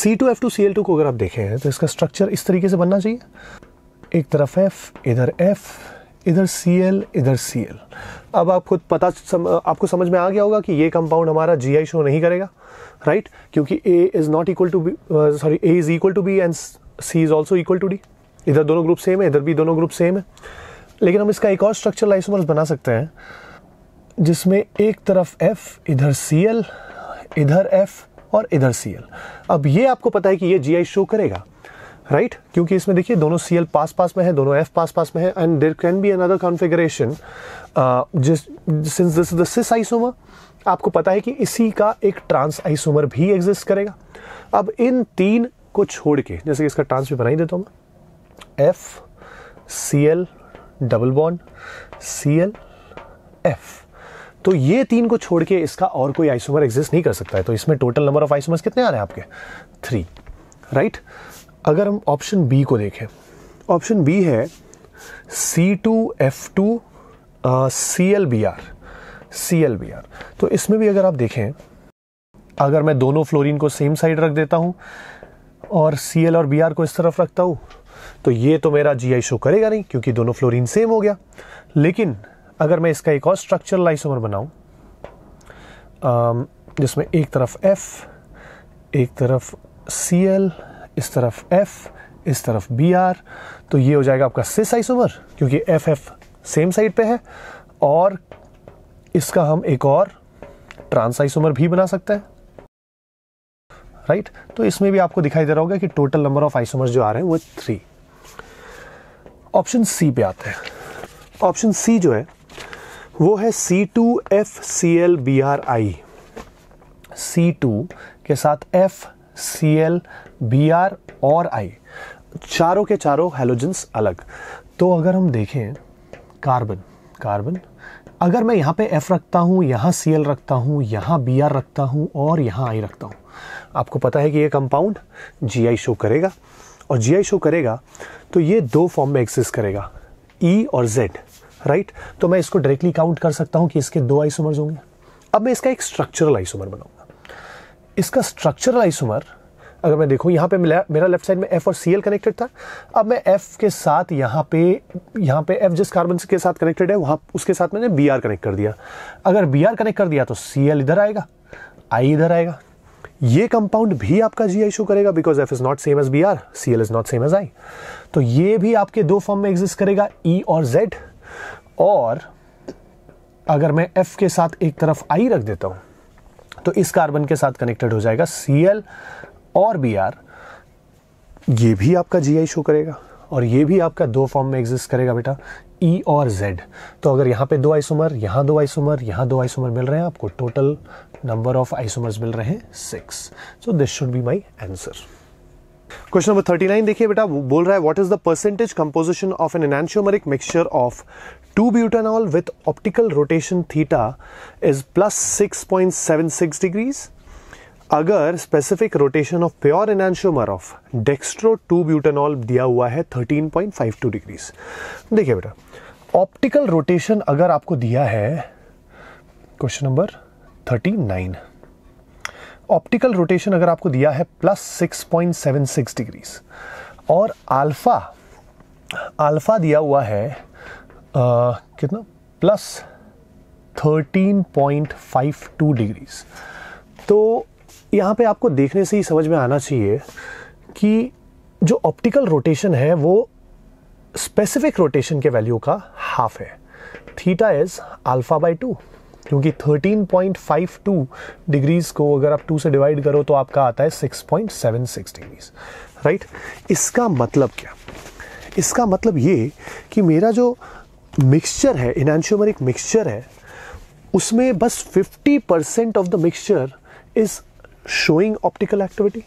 S1: C two F two C L two को अगर आप देखें तो इसका स्ट्रक्चर इस तरीके से बनना चाहिए एक तरफ एफ इधर एफ इधर सी एल इधर सी एल अब आपको पता सम, आपको समझ में आ गया होगा कि ये कंपाउंड हमारा जी आई शो नहीं करेगा राइट क्योंकि A is not equal to B sorry A is equal to B and C is also equal to D इधर दोनों ग्रुप सेम है इधर भी दोनों ग्रुप सेम है लेकिन हम इसका एक और स्ट्रक्चर लाइसोमर्स बना सकते हैं जिसमें एक तरफ एफ इधर सी एल इधर एफ और इधर सी अब ये आपको पता है कि ये जी शो करेगा राइट right? क्योंकि इसमें देखिए दोनों सी पास पास में है दोनों एफ पास पास में है and there can be another configuration जिस since this is the cis isomer आपको पता है कि इसी का एक ट्रांस आइसोमर भी एग्जिस्ट करेगा अब इन तीन को छोड़ के जैसे कि इसका ट्रांस भी बना ही देता हूँ मैं F C L double bond C L F तो ये तीन को छोड़ के इसका और कोई आइसोमर एग्जिस्ट नहीं कर सकता है तो इसमें टोटल नंबर ऑफ आइसोमर्स कितने आ रहे हैं आपके थ्री राइट अगर हम ऑप्शन बी को देखें ऑप्शन बी है C two F two C L B R C L B R तो इसमें भी अगर आप देखें अगर मैं दोनों फ्लोरीन को सेम साइड रख देता हूं और सी एल और बी आर को इस तरफ रखता हूं तो ये तो मेरा जी आई शो करेगा नहीं क्योंकि दोनों फ्लोरीन सेम हो गया लेकिन अगर मैं इसका एक और स्ट्रक्चरल आइसोमर बनाऊँ जिसमें एक तरफ एफ एक तरफ सी एल इस तरफ एफ इस तरफ बी आर तो ये हो जाएगा आपका सिस आइसोमर क्योंकि एफ एफ सेम साइड पे है और इसका हम एक और ट्रांस आइसोमर भी बना सकते हैं राइट तो इसमें भी आपको दिखाई दे रहा होगा कि टोटल नंबर ऑफ आइसोमर्स जो आ रहे हैं वो थ्री ऑप्शन सी पे आते हैं ऑप्शन सी जो है वो है C two F C L B R I C two के साथ F C L B R और आई चारों के चारों हेलोजन्स अलग तो अगर हम देखें कार्बन कार्बन अगर मैं यहाँ पे F रखता हूँ यहाँ सी एल रखता हूँ यहाँ बी आर रखता हूँ और यहाँ आई रखता हूँ आपको पता है कि ये कंपाउंड जी आई शो करेगा और जी आई शो करेगा तो ये दो फॉर्म में एक्सिस करेगा ई e और जेड राइट right? तो मैं इसको डायरेक्टली काउंट कर सकता हूं कि इसके दो आइसोमर्स होंगे अब मैं इसका एक स्ट्रक्चरल आइसोमर बनाऊंगा इसका स्ट्रक्चरल आइसोमर अगर मैं देखूं यहां पे मेरा लेफ्ट साइड में एफ और सी एल कनेक्टेड था अब मैं एफ के साथ यहां पे यहां पे एफ जिस कार्बन के साथ कनेक्टेड है वहां उसके साथ मैंने बी आर कनेक्ट कर दिया अगर बी आर कनेक्ट कर दिया तो सी एल इधर आएगा आई इधर आएगा ये कंपाउंड भी आपका जी आई शो करेगा because F is not same as B R C L is not same as I तो ये भी आपके दो फॉर्म में एग्जिस्ट करेगा ई e और जेड और अगर मैं F के साथ एक तरफ I रख देता हूं तो इस कार्बन के साथ कनेक्टेड हो जाएगा Cl और Br ये भी आपका जी शो करेगा और ये भी आपका दो फॉर्म में एग्जिस्ट करेगा बेटा ई e और जेड तो अगर यहाँ पे दो आइसोमर यहाँ दो आइसोमर यहाँ दो आइसोमर मिल रहे हैं आपको टोटल नंबर ऑफ आइसोमर्स मिल रहे हैं six so this should be my answer question number thirty nine देखिए बेटा बोल रहा है what is the percentage composition of an enantiomeric mixture of 2 butanol with optical rotation theta is plus 6.76 degrees. अगर specific rotation of pure enantiomer of dextro two butanol दिया हुआ है 13.52 degrees देखिए बेटा ऑप्टिकल रोटेशन अगर आपको दिया है क्वेश्चन नंबर 39 ऑप्टिकल रोटेशन अगर आपको दिया है प्लस 6.76 डिग्रीज और अल्फा अल्फा दिया हुआ है Uh, कितना प्लस 13.52 डिग्रीज तो यहाँ पे आपको देखने से ही समझ में आना चाहिए कि जो ऑप्टिकल रोटेशन है वो स्पेसिफिक रोटेशन के वैल्यू का हाफ है theta is alpha by two क्योंकि 13.52 डिग्रीज को अगर आप टू से डिवाइड करो तो आपका आता है 6.76 डिग्रीज राइट इसका मतलब क्या इसका मतलब ये कि मेरा जो मिक्सचर है इनाशियोमर एक मिक्सचर है उसमें बस 50 percent of the mixture is showing optical activity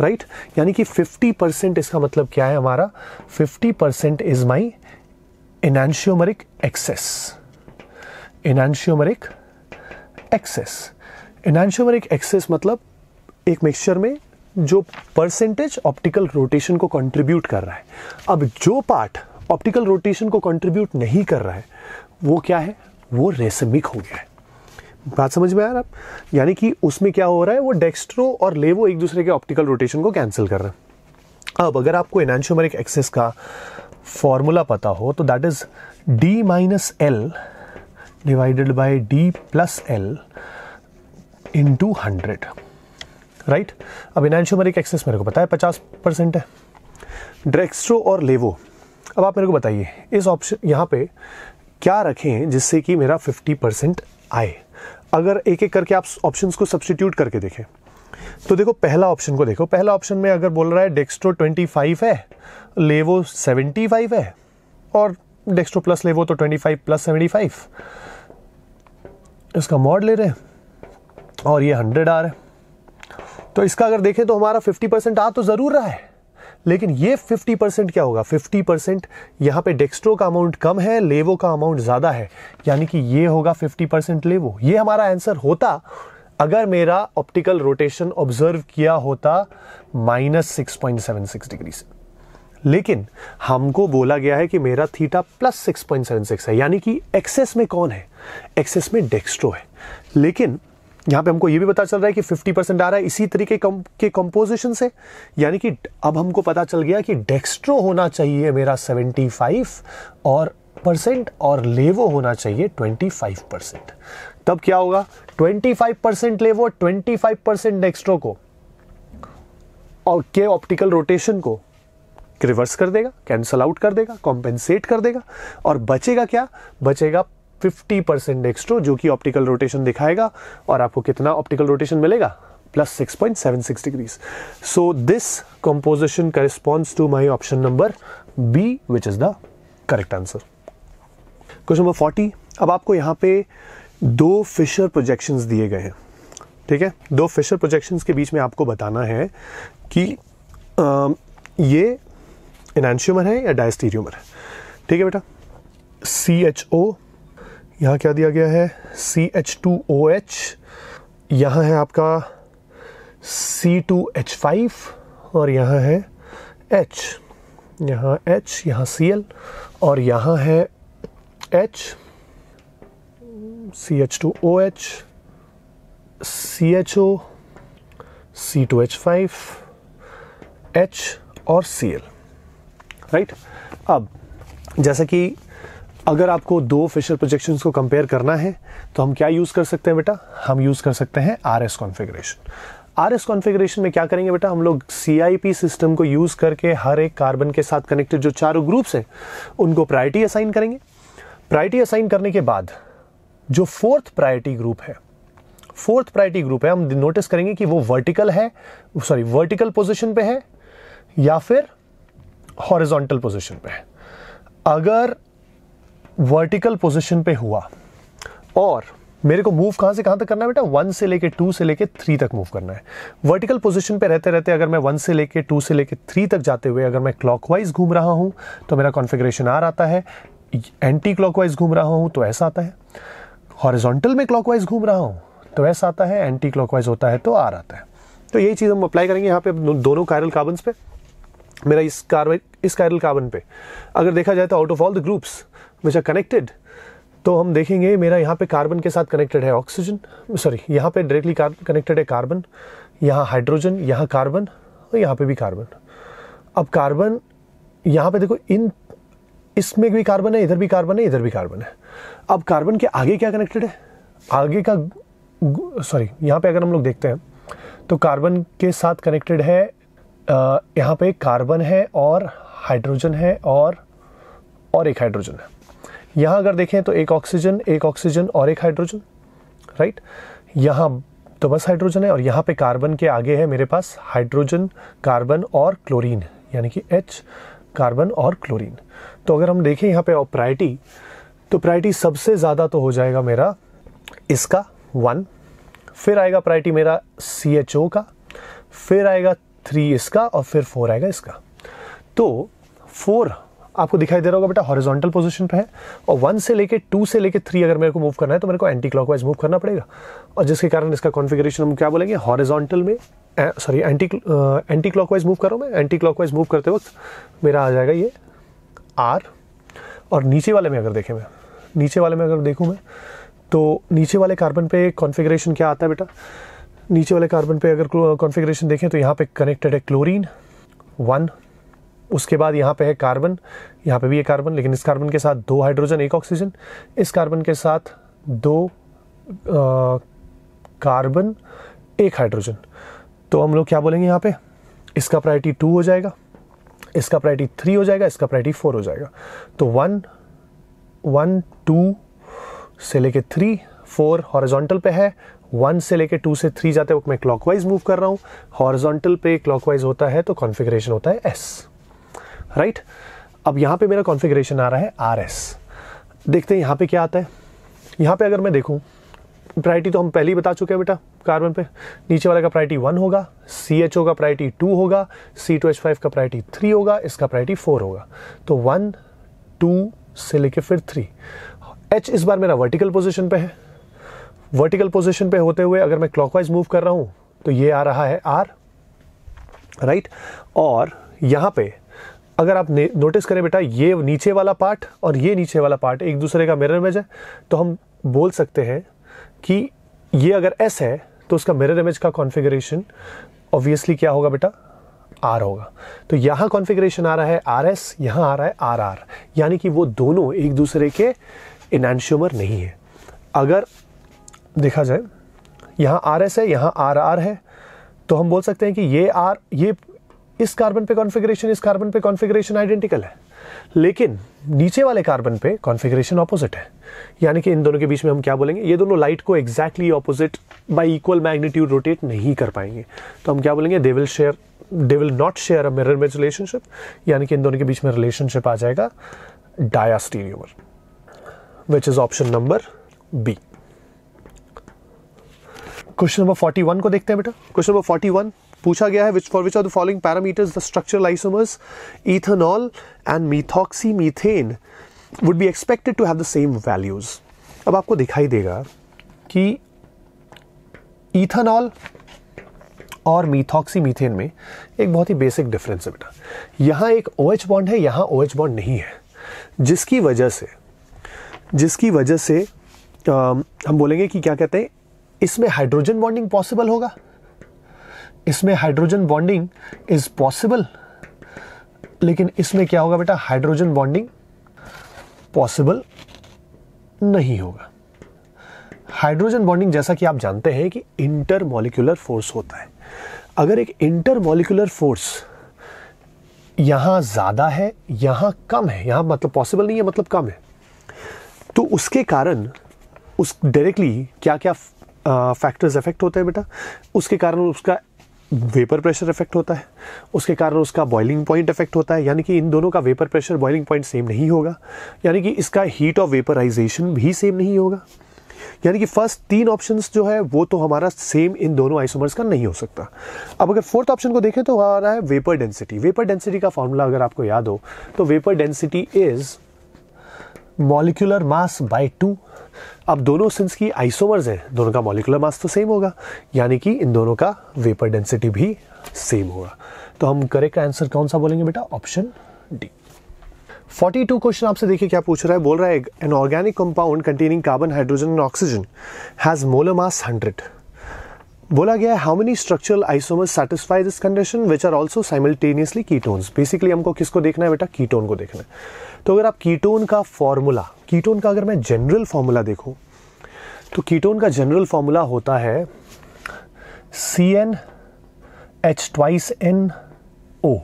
S1: right यानी कि 50 परसेंट इसका मतलब क्या है हमारा 50 percent is my enantiomeric excess enantiomeric excess enantiomeric excess मतलब एक मिक्सचर में जो परसेंटेज ऑप्टिकल रोटेशन को कंट्रीब्यूट कर रहा है अब जो पार्ट ऑप्टिकल रोटेशन को कंट्रीब्यूट नहीं कर रहा है वो क्या है वो रेसमिक हो गया है बात समझ में आ रहा आप यानी कि उसमें क्या हो रहा है वो डेक्स्ट्रो और लेवो एक दूसरे के ऑप्टिकल रोटेशन को कैंसिल कर रहे हैं अब अगर आपको एनान्शोमरिक एक्सेस का फॉर्मूला पता हो तो that is D minus L divided by D plus L in into hundred right अब इनशोमरिक एक्सेस मेरे को पता है पचास परसेंट है ड्रेक्स्ट्रो और लेवो अब आप मेरे को बताइए इस ऑप्शन यहाँ पे क्या रखें जिससे कि मेरा 50 परसेंट आए अगर एक एक करके आप ऑप्शंस को सब्सटीट्यूट करके देखें तो देखो पहला ऑप्शन को देखो पहला ऑप्शन में अगर बोल रहा है डेक्स्ट्रो 25 है लेवो 75 है और डेक्स्ट्रो प्लस लेवो तो 25 प्लस 75 इसका मॉड ले रहे हैं और ये हंड्रेड आ रहा है तो इसका अगर देखें तो हमारा फिफ्टी परसेंट आ तो ज़रूर रहा है लेकिन ये 50 परसेंट क्या होगा 50 परसेंट यहाँ पे डेक्स्ट्रो का अमाउंट कम है लेवो का अमाउंट ज़्यादा है यानी कि ये होगा 50 परसेंट लेवो ये हमारा आंसर होता अगर मेरा ऑप्टिकल रोटेशन ऑब्जर्व किया होता माइनस सिक्स डिग्री से लेकिन हमको बोला गया है कि मेरा थीटा प्लस सिक्स है यानी कि एक्सेस में कौन है एक्सेस में डेक्स्ट्रो है लेकिन यहां पे हमको ये भी पता चल रहा है कि 50 परसेंट आ रहा है इसी तरीके कम, के कंपोजिशन से यानी कि अब हमको पता चल गया कि डेक्स्ट्रो होना चाहिए मेरा 75 और परसेंट और लेवो होना चाहिए 25 परसेंट तब क्या होगा 25 परसेंट लेवो 25 परसेंट डेक्स्ट्रो को और के ऑप्टिकल रोटेशन को रिवर्स कर देगा कैंसल आउट कर देगा कॉम्पेंसेट कर देगा और बचेगा क्या बचेगा 50 परसेंट एक्स्ट्रो जो कि ऑप्टिकल रोटेशन दिखाएगा और आपको कितना ऑप्टिकल रोटेशन मिलेगा plus 6.76 degrees so this composition corresponds to my option number B which is the correct answer question number 40 अब आपको यहाँ पे दो फिशर प्रोजेक्शंस दिए गए हैं ठीक है दो फिशर प्रोजेक्शंस के बीच में आपको बताना है कि आ, ये इनशियोमर है या डायस्टीरियोमर है ठीक है बेटा सी एच ओ यहाँ क्या दिया गया है C H two O H यहाँ है आपका सी टू एच फाइव और यहाँ है एच यहाँ एच यहाँ सी एल और यहाँ है H C H two O H C H O C two H five H और सी एल राइट अब जैसे कि अगर आपको दो फिशर प्रोजेक्शन को कंपेयर करना है तो हम क्या यूज़ कर सकते हैं बेटा हम यूज़ कर सकते हैं R S configuration R S configuration में क्या करेंगे बेटा हम लोग सी आई पी सिस्टम को यूज़ करके हर एक कार्बन के साथ कनेक्टेड जो चारों ग्रुप्स हैं उनको प्रायरिटी असाइन करेंगे प्रायरिटी असाइन करने के बाद जो फोर्थ प्रायरिटी ग्रुप है फोर्थ प्रायरिटी ग्रुप है हम नोटिस करेंगे कि वो वर्टिकल है सॉरी वर्टिकल पोजिशन पे है या फिर हॉरिजॉन्टल पोजिशन पे है अगर वर्टिकल पोजिशन पे हुआ और मेरे को मूव कहां से कहां तक करना है बेटा वन से लेके टू से लेके थ्री तक मूव करना है वर्टिकल पोजीशन पे रहते रहते अगर मैं वन से लेके टू से लेके थ्री तक जाते हुए अगर मैं क्लॉकवाइज घूम रहा हूं तो मेरा कॉन्फिग्रेशन आर आता है एंटी क्लॉकवाइज घूम रहा हूं तो ऐसा आता है हॉरिजॉन्टल में क्लॉकवाइज घूम रहा हूँ तो ऐसा आता है एंटी तो क्लॉकवाइज तो होता है तो आर आता है तो यही चीज़ हम अप्लाई करेंगे यहाँ पे दोनों कायरल काबन पे मेरा इस कार्बन इस कायरल कार्बन पे अगर देखा जाए तो out of all the groups which are connected तो हम देखेंगे मेरा यहाँ पे कार्बन के साथ कनेक्टेड है ऑक्सीजन सॉरी यहाँ पे डायरेक्टली कनेक्टेड है कार्बन यहाँ हाइड्रोजन यहाँ कार्बन और यहाँ पे भी कार्बन अब कार्बन यहाँ पे देखो इन इसमें भी कार्बन है इधर भी कार्बन है इधर भी कार्बन है अब कार्बन के आगे क्या कनेक्टेड है आगे का सॉरी यहाँ पे अगर हम लोग देखते हैं तो कार्बन के साथ कनेक्टेड है यहाँ पे कार्बन है और हाइड्रोजन है और और एक हाइड्रोजन है यहाँ अगर देखें तो एक ऑक्सीजन एक ऑक्सीजन और एक हाइड्रोजन राइट यहाँ तो बस हाइड्रोजन है और यहाँ पे कार्बन के आगे है मेरे पास हाइड्रोजन कार्बन और क्लोरीन यानी कि एच कार्बन और क्लोरीन तो अगर हम देखें यहाँ पे प्रायटी तो प्रायटी सबसे ज़्यादा तो हो जाएगा मेरा इसका वन फिर आएगा प्रायटी मेरा सी एच ओ का फिर आएगा थ्री इसका और फिर फोर आएगा इसका तो फोर आपको दिखाई दे रहा होगा बेटा हॉरिजॉन्टल पोजीशन पे है और वन से लेके टू से लेके थ्री अगर मेरे को मूव करना है तो मेरे को एंटी क्लॉकवाइज मूव करना पड़ेगा और जिसके कारण इसका कॉन्फिगरेशन हम क्या बोलेंगे हॉरिजॉन्टल में sorry anti anti clockwise move करो मैं एंटी क्लॉकवाइज मूव करते वक्त मेरा आ जाएगा ये आर और नीचे वाले में अगर देखें मैं नीचे वाले में अगर देखूँ मैं तो नीचे वाले कार्बन पे कॉन्फिगरेशन क्या आता है बेटा नीचे वाले कार्बन पे अगर कॉन्फिग्रेशन देखें तो यहाँ पे कनेक्टेड है क्लोरीन वन उसके बाद यहाँ पे है कार्बन यहाँ पे भी है कार्बन लेकिन इस कार्बन के साथ दो हाइड्रोजन एक ऑक्सीजन इस कार्बन के साथ दो कार्बन एक हाइड्रोजन तो हम लोग क्या बोलेंगे यहाँ पे इसका प्रायोरिटी टू हो जाएगा इसका प्रायोरिटी थ्री हो जाएगा इसका प्रायोरिटी फोर हो जाएगा तो वन वन टू से लेके थ्री फोर हॉरिजॉन्टल पे है वन से लेके टू से थ्री जाते वक्त मैं क्लॉकवाइज मूव कर रहा हूँ हॉरिजॉन्टल पे क्लॉकवाइज होता है तो कॉन्फ़िगरेशन होता है एस राइट अब यहां पे मेरा कॉन्फ़िगरेशन आ रहा है आर एस देखते हैं यहां पे क्या आता है यहां पे अगर मैं देखूं प्रायरिटी तो हम पहले ही बता चुके हैं बेटा कार्बन पे नीचे वाले का प्रायरिटी वन होगा सी एच ओ का प्रायरिटी टू होगा सी टू एच फाइव का प्रायरिटी थ्री होगा इसका प्रायरिटी फोर होगा तो वन टू से लेके फिर थ्री एच इस बार मेरा वर्टिकल पोजिशन पे है वर्टिकल पोजिशन पे होते हुए अगर मैं क्लॉकवाइज मूव कर रहा हूं तो ये आ रहा है आर राइट right? और यहां पे अगर आप नोटिस करें बेटा ये नीचे वाला पार्ट और ये नीचे वाला पार्ट एक दूसरे का मिरर इमेज है तो हम बोल सकते हैं कि ये अगर एस है तो उसका मिरर इमेज का कॉन्फ़िगरेशन ऑब्वियसली क्या होगा बेटा आर होगा तो यहाँ कॉन्फ़िगरेशन आ रहा है आर एस यहाँ आ रहा है आर आर यानी कि वो दोनों एक दूसरे के इनशियोमर नहीं है अगर देखा जाए यहाँ आर एस है यहाँ आर आर है तो हम बोल सकते हैं कि ये आर ये इस कार्बन पे कॉन्फ़िगरेशन इस कार्बन पे कॉन्फ़िगरेशन आइडेंटिकल है लेकिन नीचे वाले कार्बन पे कॉन्फ़िगरेशन ऑपोजिट है यानी कि इन दोनों के बीच में हम क्या बोलेंगे ये दोनों लाइट को exactly opposite by equal magnitude rotate नहीं कर पाएंगे तो हम क्या बोलेंगे they will share they will not share a mirror image relationship यानी कि इन दोनों के बीच में रिलेशनशिप आ जाएगा diastereomer which is option number B question number 41 को देखते हैं बेटा क्वेश्चन नंबर 41 पूछा गया है which for which are the following parameters the structure isomers ethanol and methoxy methane would be expected to have the same values अब आपको दिखाई देगा कि इथेनॉल और मीथॉक्सी मीथेन में एक बहुत ही बेसिक डिफरेंस है बेटा यहां एक ओ एच बॉन्ड है यहां ओ एच बॉन्ड नहीं है जिसकी वजह से जिसकी वजह से आ, हम बोलेंगे कि क्या कहते हैं इसमें हाइड्रोजन बॉन्डिंग पॉसिबल होगा इसमें हाइड्रोजन बॉन्डिंग इज पॉसिबल लेकिन इसमें क्या होगा बेटा हाइड्रोजन बॉन्डिंग पॉसिबल नहीं होगा हाइड्रोजन बॉन्डिंग जैसा कि आप जानते हैं कि इंटर फोर्स होता है अगर एक इंटर फोर्स यहां ज़्यादा है यहां कम है यहां मतलब पॉसिबल नहीं है मतलब कम है तो उसके कारण उस डायरेक्टली क्या क्या फैक्टर्स इफेक्ट होते हैं बेटा उसके कारण उसका वेपर प्रेशर इफेक्ट होता है उसके कारण उसका बॉइलिंग पॉइंट इफेक्ट होता है यानी कि इन दोनों का vapour pressure boiling point same नहीं होगा यानी कि इसका हीट ऑफ वेपराइजेशन भी सेम नहीं होगा यानी कि फर्स्ट तीन ऑप्शंस जो है वो तो हमारा सेम इन दोनों आइसोमर्स का नहीं हो सकता अब अगर फोर्थ ऑप्शन को देखें तो हमारा है वेपर डेंसिटी वेपर डेंसिटी का फॉर्मूला अगर आपको याद हो तो vapour density is molecular mass by two अब दोनों सिंस की आइसोमर्स हैं दोनों का मॉलिकुलर मास तो सेम होगा यानी कि इन दोनों का वेपर डेंसिटी भी सेम होगा तो हम करेक्ट आंसर कौन सा बोलेंगे बेटा ऑप्शन डी 42 क्वेश्चन आपसे देखिए क्या पूछ रहा है बोल रहा है an organic compound containing carbon hydrogen and oxygen has molar mass 100 बोला गया है how many structural isomers satisfy this condition which are also simultaneously ketones basically हमको किसको देखना है बेटा कीटोन को देखना है तो अगर आप कीटोन का फॉर्मूला कीटोन का अगर मैं जनरल फॉर्मूला देखूं तो कीटोन का जनरल फॉर्मूला होता है C N H twice n O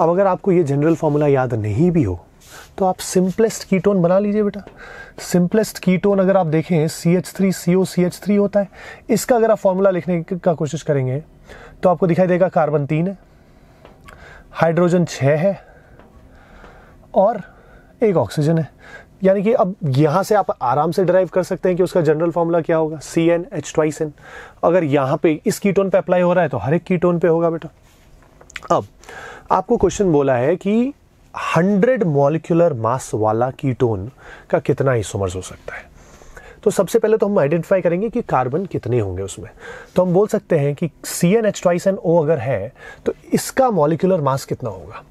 S1: अब अगर आपको ये जनरल फॉर्मूला याद नहीं भी हो तो आप सिंपलेस्ट कीटोन बना लीजिए बेटा सिंपलेस्ट कीटोन अगर आप देखें C H three C O C H three होता है इसका अगर आप फॉर्मूला लिखने का कोशिश करेंगे तो आपको दिखाई देगा कार्बन तीन है हाइड्रोजन छः है और एक ऑक्सीजन है यानी कि अब यहाँ से आप आराम से ड्राइव कर सकते हैं कि उसका जनरल फॉर्मूला क्या होगा C N H twice n अगर यहाँ पे इस कीटोन पे अप्लाई हो रहा है तो हर एक कीटोन पे होगा बेटा अब आपको क्वेश्चन बोला है कि 100 मॉलिक्यूलर मास वाला कीटोन का कितना इसोमर्स हो सकता है तो सबसे पहले तो हम आइडेंटिफाई करेंगे कि कार्बन कितने होंगे उसमें तो हम बोल सकते हैं कि C N H twice n O अगर है तो इसका मॉलिक्यूलर मास कितना होगा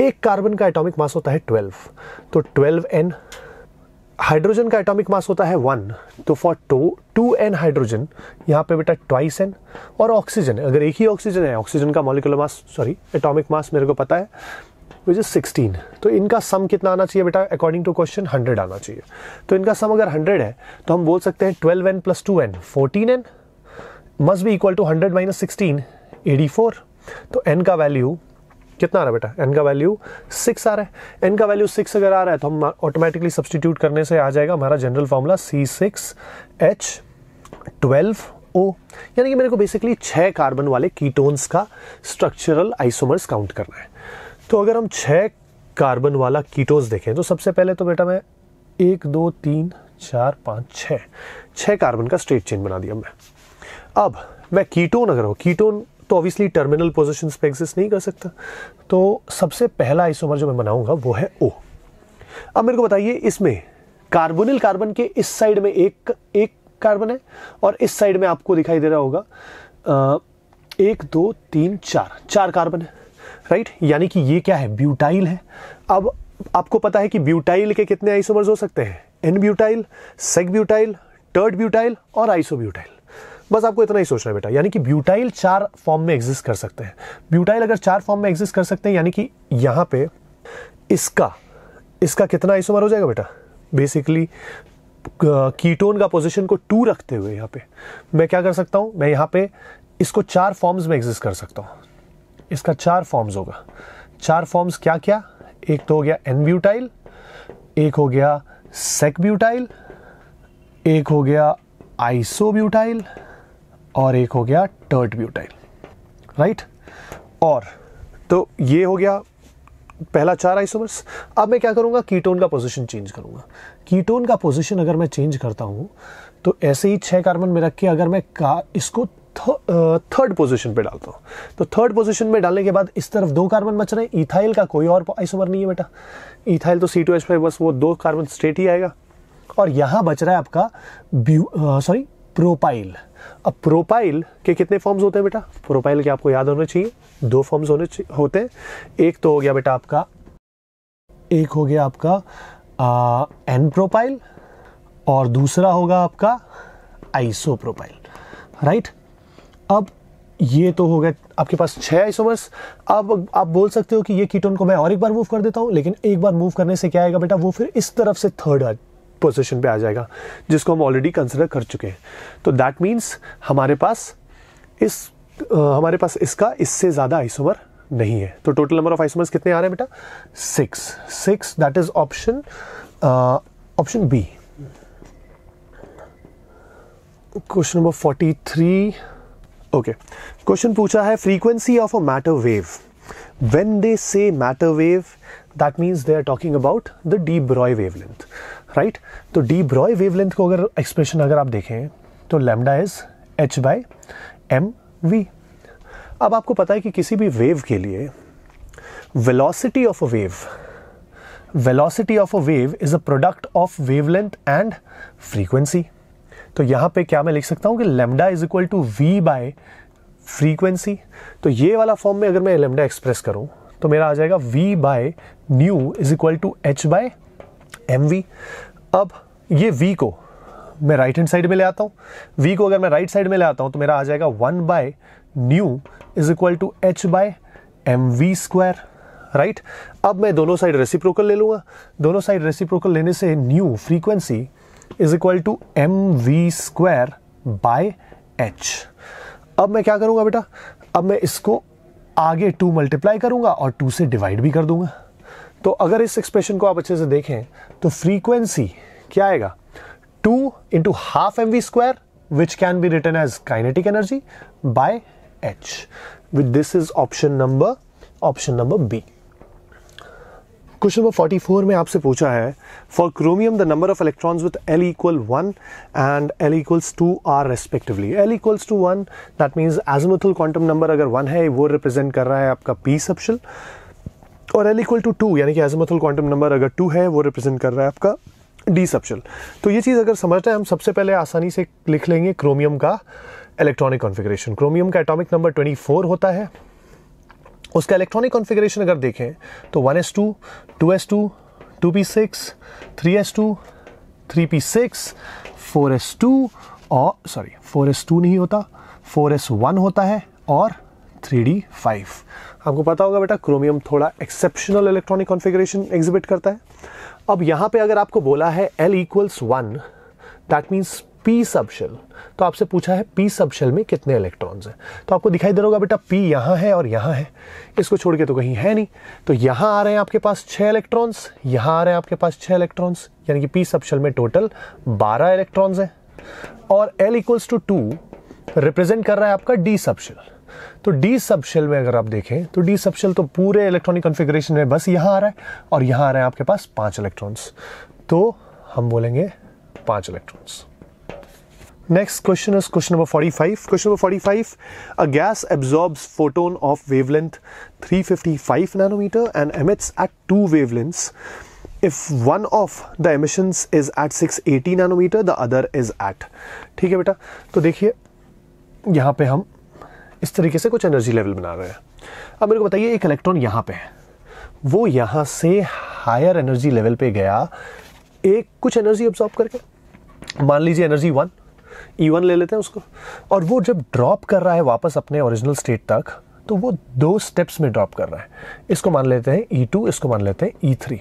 S1: एक कार्बन का एटॉमिक मास होता है 12 तो 12n हाइड्रोजन का एटॉमिक मास होता है 1 तो for two two n hydrogen यहाँ पे बेटा ट्वाइस एन और ऑक्सीजन अगर एक ही ऑक्सीजन है ऑक्सीजन का molecular mass sorry atomic mass मेरे को पता है विच इज 16 तो इनका सम कितना आना चाहिए बेटा अकॉर्डिंग टू क्वेश्चन 100 आना चाहिए तो इनका सम अगर 100 है तो हम बोल सकते हैं 12n n plus two n fourteen n must be equal to hundred minus sixteen eighty four तो एन का वैल्यू कितना आ रहा है बेटा एन का वैल्यू सिक्स आ रहा है एन का वैल्यू सिक्स अगर आ रहा है तो हम ऑटोमेटिकली सब्सटीट्यूट करने से आ जाएगा हमारा general formula C six H twelve O यानी कि मेरे को बेसिकली छः कार्बन वाले कीटोन्स का स्ट्रक्चरल आइसोमर्स काउंट करना है तो अगर हम छः कार्बन वाला कीटोन्स देखें तो सबसे पहले तो बेटा मैं एक दो तीन चार पाँच छः छः कार्बन का स्ट्रेट चेन बना दिया मैं अब मैं कीटोन अगर हो कीटोन तो ऑब्वियसली टर्मिनल पोजिशन पे एग्जिस्ट नहीं कर सकता तो सबसे पहला आइसोमर जो मैं बनाऊंगा वो है ओ अब मेरे को बताइए इसमें कार्बोनिल कार्बन के इस साइड में एक एक कार्बन है और इस साइड में आपको दिखाई दे रहा होगा आ, एक दो तीन चार चार कार्बन है राइट यानी कि ये क्या है ब्यूटाइल है अब आपको पता है कि ब्यूटाइल के कितने आइसोमर्स हो सकते हैं n butyl sec butyl tert butyl और आइसोब्यूटाइल बस आपको इतना ही सोचना है बेटा यानी कि ब्यूटाइल चार फॉर्म में एग्जिस्ट कर सकते हैं ब्यूटाइल अगर चार फॉर्म में एग्जिस्ट कर सकते हैं यानी कि यहाँ पे इसका इसका कितना आइसोमर हो जाएगा बेटा बेसिकली कीटोन का पोजिशन को टू रखते हुए यहाँ पे मैं क्या कर सकता हूँ मैं यहाँ पे इसको चार फॉर्म्स में एग्जिस्ट कर सकता हूँ इसका चार फॉर्म्स होगा चार फॉर्म्स क्या क्या एक तो हो गया एन ब्यूटाइल एक हो गया सेक ब्यूटाइल एक हो गया आइसोब्यूटाइल और एक हो गया टर्ट ब्यूटाइल राइट और तो ये हो गया पहला चार आइसोमर्स अब मैं क्या करूंगा कीटोन का पोजीशन चेंज करूंगा कीटोन का पोजीशन अगर मैं चेंज करता हूँ तो ऐसे ही छह कार्बन में रख के अगर मैं का इसको थर्ड पोजीशन पे डालता हूँ तो थर्ड पोजीशन में डालने के बाद इस तरफ दो कार्बन बच रहे हैं इथाइल का कोई और आइसोमर नहीं है बेटा इथाइल तो सी टू एच फाइव बस वो दो कार्बन स्ट्रेट ही आएगा और यहाँ बच रहा है आपका सॉरी प्रोपाइल अब प्रोपाइल के कितने फॉर्म्स होते हैं बेटा प्रोपाइल के आपको याद होने चाहिए दो फॉर्म्स होने होते हैं एक तो हो गया बेटा आपका एक हो गया आपका एन प्रोपाइल और दूसरा होगा आपका आइसो प्रोपाइल राइट अब ये तो हो गए आपके पास छह आइसोमर्स अब आप बोल सकते हो कि ये कीटोन को मैं और एक बार मूव कर देता हूं लेकिन एक बार मूव करने से क्या आएगा बेटा वो फिर इस तरफ से थर्ड पोजिशन पर आ जाएगा जिसको हम ऑलरेडी कंसिडर कर चुके हैं तो दैट मीन्स हमारे पास इस आ, हमारे पास इसका इससे ज़्यादा आइसोमर नहीं है तो टोटल नंबर ऑफ आइसोमर्स कितने आ रहे हैं बेटा six six that is option option B question number forty three okay question पूछा है frequency of a matter wave when they say matter wave that means they are talking about the de broglie wavelength right तो de Broglie wavelength को अगर expression अगर आप देखें तो lambda is h by m v अब आपको पता है कि किसी भी वेव के लिए velocity of a wave velocity of a wave is a product of wavelength and frequency तो यहां पे क्या मैं लिख सकता हूं कि lambda is equal to v by frequency तो ये वाला फॉर्म में अगर मैं लेमडा एक्सप्रेस करूं तो मेरा आ जाएगा v by nu is equal to h by m v अब ये वी को मैं राइट हैंड साइड में ले आता हूँ वी को अगर मैं राइट साइड में ले आता हूँ तो मेरा आ जाएगा one by nu is equal to h by m v square right अब मैं दोनों साइड रेसिप्रोकल ले लूँगा दोनों साइड रेसिप्रोकल लेने से nu frequency is equal to m v square by h अब मैं क्या करूँगा बेटा अब मैं इसको आगे टू मल्टीप्लाई करूँगा और टू से डिवाइड भी कर दूंगा तो अगर इस एक्सप्रेशन को आप अच्छे से देखें तो फ्रीक्वेंसी क्या आएगा two into half m v square which can be written as kinetic energy by h with this is option number option number B question number 44 में आपसे पूछा है for chromium the number of electrons with l equal one and l equals two are respectively l equals to one that means azimuthal quantum number अगर one है वो represent कर रहा है आपका पी सब्शल और एल इक्वल टू टू यानी कि एजमथल क्वांटम नंबर अगर टू है वो रिप्रेजेंट कर रहा है आपका डी सब्शल तो ये चीज़ अगर समझते हैं हम सबसे पहले आसानी से लिख लेंगे क्रोमियम का इलेक्ट्रॉनिक कॉन्फ़िगरेशन क्रोमियम का एटॉमिक नंबर 24 होता है उसका इलेक्ट्रॉनिक कॉन्फ़िगरेशन अगर देखें तो 1s2, 2s2, 2p6, 3s2, 3p6, 4s2 और सॉरी 4s2 नहीं होता 4s1 होता है और थ्री डी फाइव आपको पता होगा बेटा क्रोमियम थोड़ा एक्सेप्शनल इलेक्ट्रॉनिक कॉन्फ़िगरेशन एग्जिबिट करता है अब यहाँ पे अगर आपको बोला है l equals one that means p subshell तो आपसे पूछा है पी सबशेल में कितने इलेक्ट्रॉन्स हैं तो आपको दिखाई दे रहा होगा बेटा पी यहाँ है और यहाँ है इसको छोड़ के तो कहीं है नहीं तो यहाँ आ रहे हैं आपके पास छः इलेक्ट्रॉन्स यहाँ आ रहे हैं आपके पास छः इलेक्ट्रॉन्स यानी कि पी सबशेल में टोटल बारह इलेक्ट्रॉन्स हैं और l equals to two represent कर रहा है आपका डी सबशेल तो डी सबशेल में अगर आप देखें तो डी सबशेल तो पूरे इलेक्ट्रॉनिक कॉन्फ़िगरेशन में बस यहाँ आ रहा है और यहाँ आ रहा है आपके पास पांच इलेक्ट्रॉन्स तो हम बोलेंगे पांच electrons next question is question number 45 question number 45 a gas absorbs photon of wavelength 355 nanometer and emits at two wavelengths if one of the emissions is at 680 nanometre the other is at ठीक है बेटा तो देखिए यहाँ पे हम इस तरीके से कुछ एनर्जी लेवल बना रहे हैं अब मेरे को बताइए एक इलेक्ट्रॉन यहाँ पे है वो यहाँ से हायर एनर्जी लेवल पे गया एक कुछ एनर्जी ऑब्जॉर्ब करके मान लीजिए एनर्जी वन ई वन ले लेते हैं उसको और वो जब ड्रॉप कर रहा है वापस अपने ओरिजिनल स्टेट तक तो वो दो स्टेप्स में ड्रॉप कर रहा है इसको मान लेते हैं ई e टू इसको मान लेते हैं ई e थ्री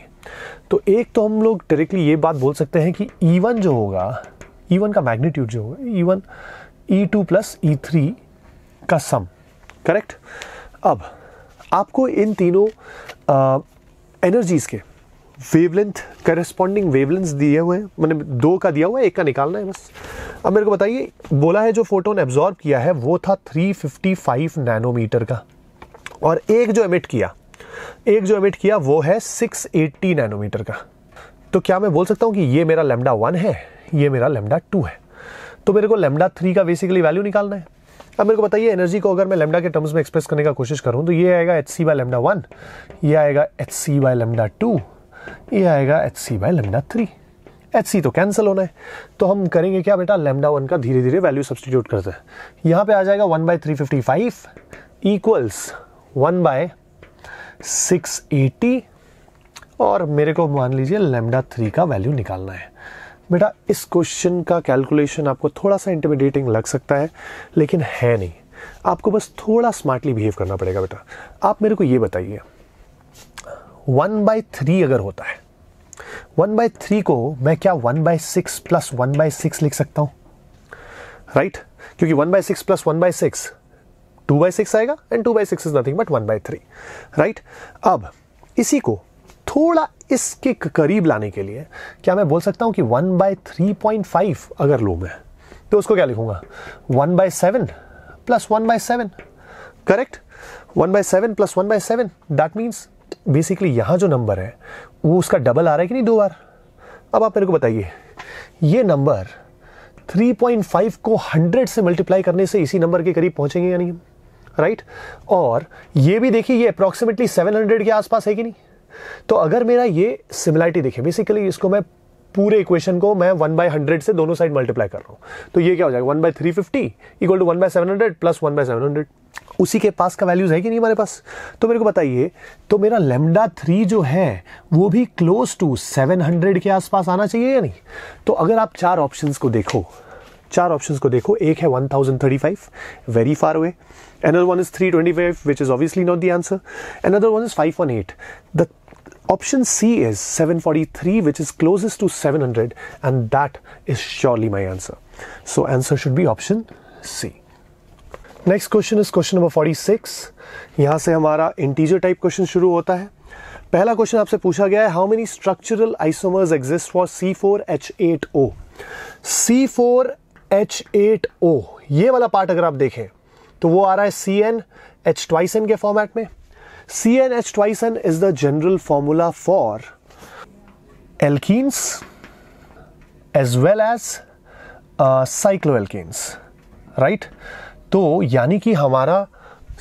S1: तो एक तो हम लोग डायरेक्टली ये बात बोल सकते हैं कि ई e वन जो होगा ई वन का मैग्नीट्यूड जो होगा E one E two plus E three का सम करेक्ट अब आपको इन तीनों एनर्जीज़ के वेवलेंथ करस्पॉन्डिंग वेवलेंथ दिए हुए हैं मैंने दो का दिया हुआ है एक का निकालना है बस अब मेरे को बताइए बोला है जो फोटोन एब्जॉर्ब किया है वो था 355 नैनोमीटर का और एक जो एमिट किया एक जो एमिट किया वो है 680 नैनोमीटर का तो क्या मैं बोल सकता हूँ कि ये मेरा लेमडा वन है ये मेरा लेमडा टू है तो मेरे को लेमडा थ्री का बेसिकली वैल्यू निकालना है अब मेरे को बताइए एनर्जी को अगर मैं लेमडा के टर्म्स में एक्सप्रेस करने का कोशिश करूँ तो ये आएगा h c by lambda one ये आएगा h c by lambda two ये आएगा h c by lambda three h c तो कैंसिल होना है तो हम करेंगे क्या बेटा लेमडा वन का धीरे धीरे वैल्यू सब्सटीट्यूट करते हैं यहाँ पे आ जाएगा one by three fifty five equals one by six eighty और मेरे को मान लीजिए लेमडा थ्री का वैल्यू निकालना है बेटा इस क्वेश्चन का कैलकुलेशन आपको थोड़ा सा इंटरमीडिएटिंग लग सकता है लेकिन है नहीं आपको बस थोड़ा स्मार्टली बिहेव करना पड़ेगा बेटा आप मेरे को ये बताइए वन बाई थ्री अगर होता है वन बाय थ्री को मैं क्या one by six plus one by six लिख सकता हूं राइट right? क्योंकि one by six plus one by six two by six आएगा and two by six is nothing but one by three right अब इसी को थोड़ा इसके करीब लाने के लिए क्या मैं बोल सकता हूं कि one by three point five अगर लूँ मैं तो उसको क्या लिखूंगा one by seven plus one by seven correct one by seven plus one by seven that means basically यहां जो नंबर है वो उसका डबल आ रहा है कि नहीं दो बार अब आप मेरे को बताइए ये नंबर 3.5 को 100 से मल्टीप्लाई करने से इसी नंबर के करीब पहुंचेंगे या नहीं राइट और ये भी देखिए ये अप्रॉक्सीमेटली 700 के आसपास है कि नहीं तो अगर मेरा ये सिमिलरिटी देखिए बेसिकली इसको मैं पूरे इक्वेशन को मैं वन बाय हंड्रेड से दोनों साइड मल्टीप्लाई कर रहा हूँ तो ये क्या हो जाएगा one by three fifty equal to one by seven hundred plus one by seven hundred उसी के पास का वैल्यूज है कि नहीं हमारे पास तो मेरे को बताइए तो मेरा लेमडा थ्री जो है वो भी क्लोज टू सेवन हंड्रेड के आसपास आना चाहिए या नहीं तो अगर आप चार ऑप्शन को देखो चार ऑप्शन को देखो एक है one thousand thirty five very far away another one is 325 which is obviously not the answer another one is 518 the Option C is 743, which is closest to 700, and that is surely my answer. So answer should be option C. Next question is question number 46 यहाँ से हमारा integer type question शुरू होता है पहला question आपसे पूछा गया है how many structural isomers exist for C four H eight O C four H eight O ये वाला पार्ट अगर आप देखें तो वो आ रहा है C N H twice N के फॉर्मेट में N is the general formula for alkenes as well as cyclo एल्किस राइट तो यानी कि हमारा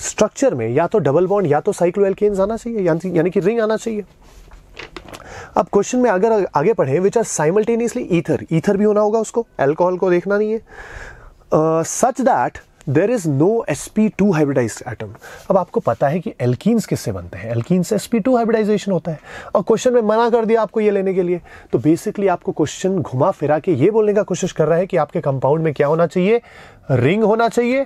S1: स्ट्रक्चर में या तो डबल बॉन्ड या तो एल्किस आना चाहिए यानी कि रिंग आना चाहिए अब क्वेश्चन में अगर आगे पढ़े which are simultaneously ether ether भी होना होगा उसको एल्कोहल को देखना नहीं है such uh, that there is no S P two hybridize atom अब आपको पता है कि एल्कीन्स किससे बनते हैं एल्कीन से एस पी टू हाइब्रिडाइजेशन होता है और क्वेश्चन में मना कर दिया आपको ये लेने के लिए तो बेसिकली आपको क्वेश्चन घुमा फिरा के ये बोलने का कोशिश कर रहा है कि आपके कंपाउंड में क्या होना चाहिए रिंग होना चाहिए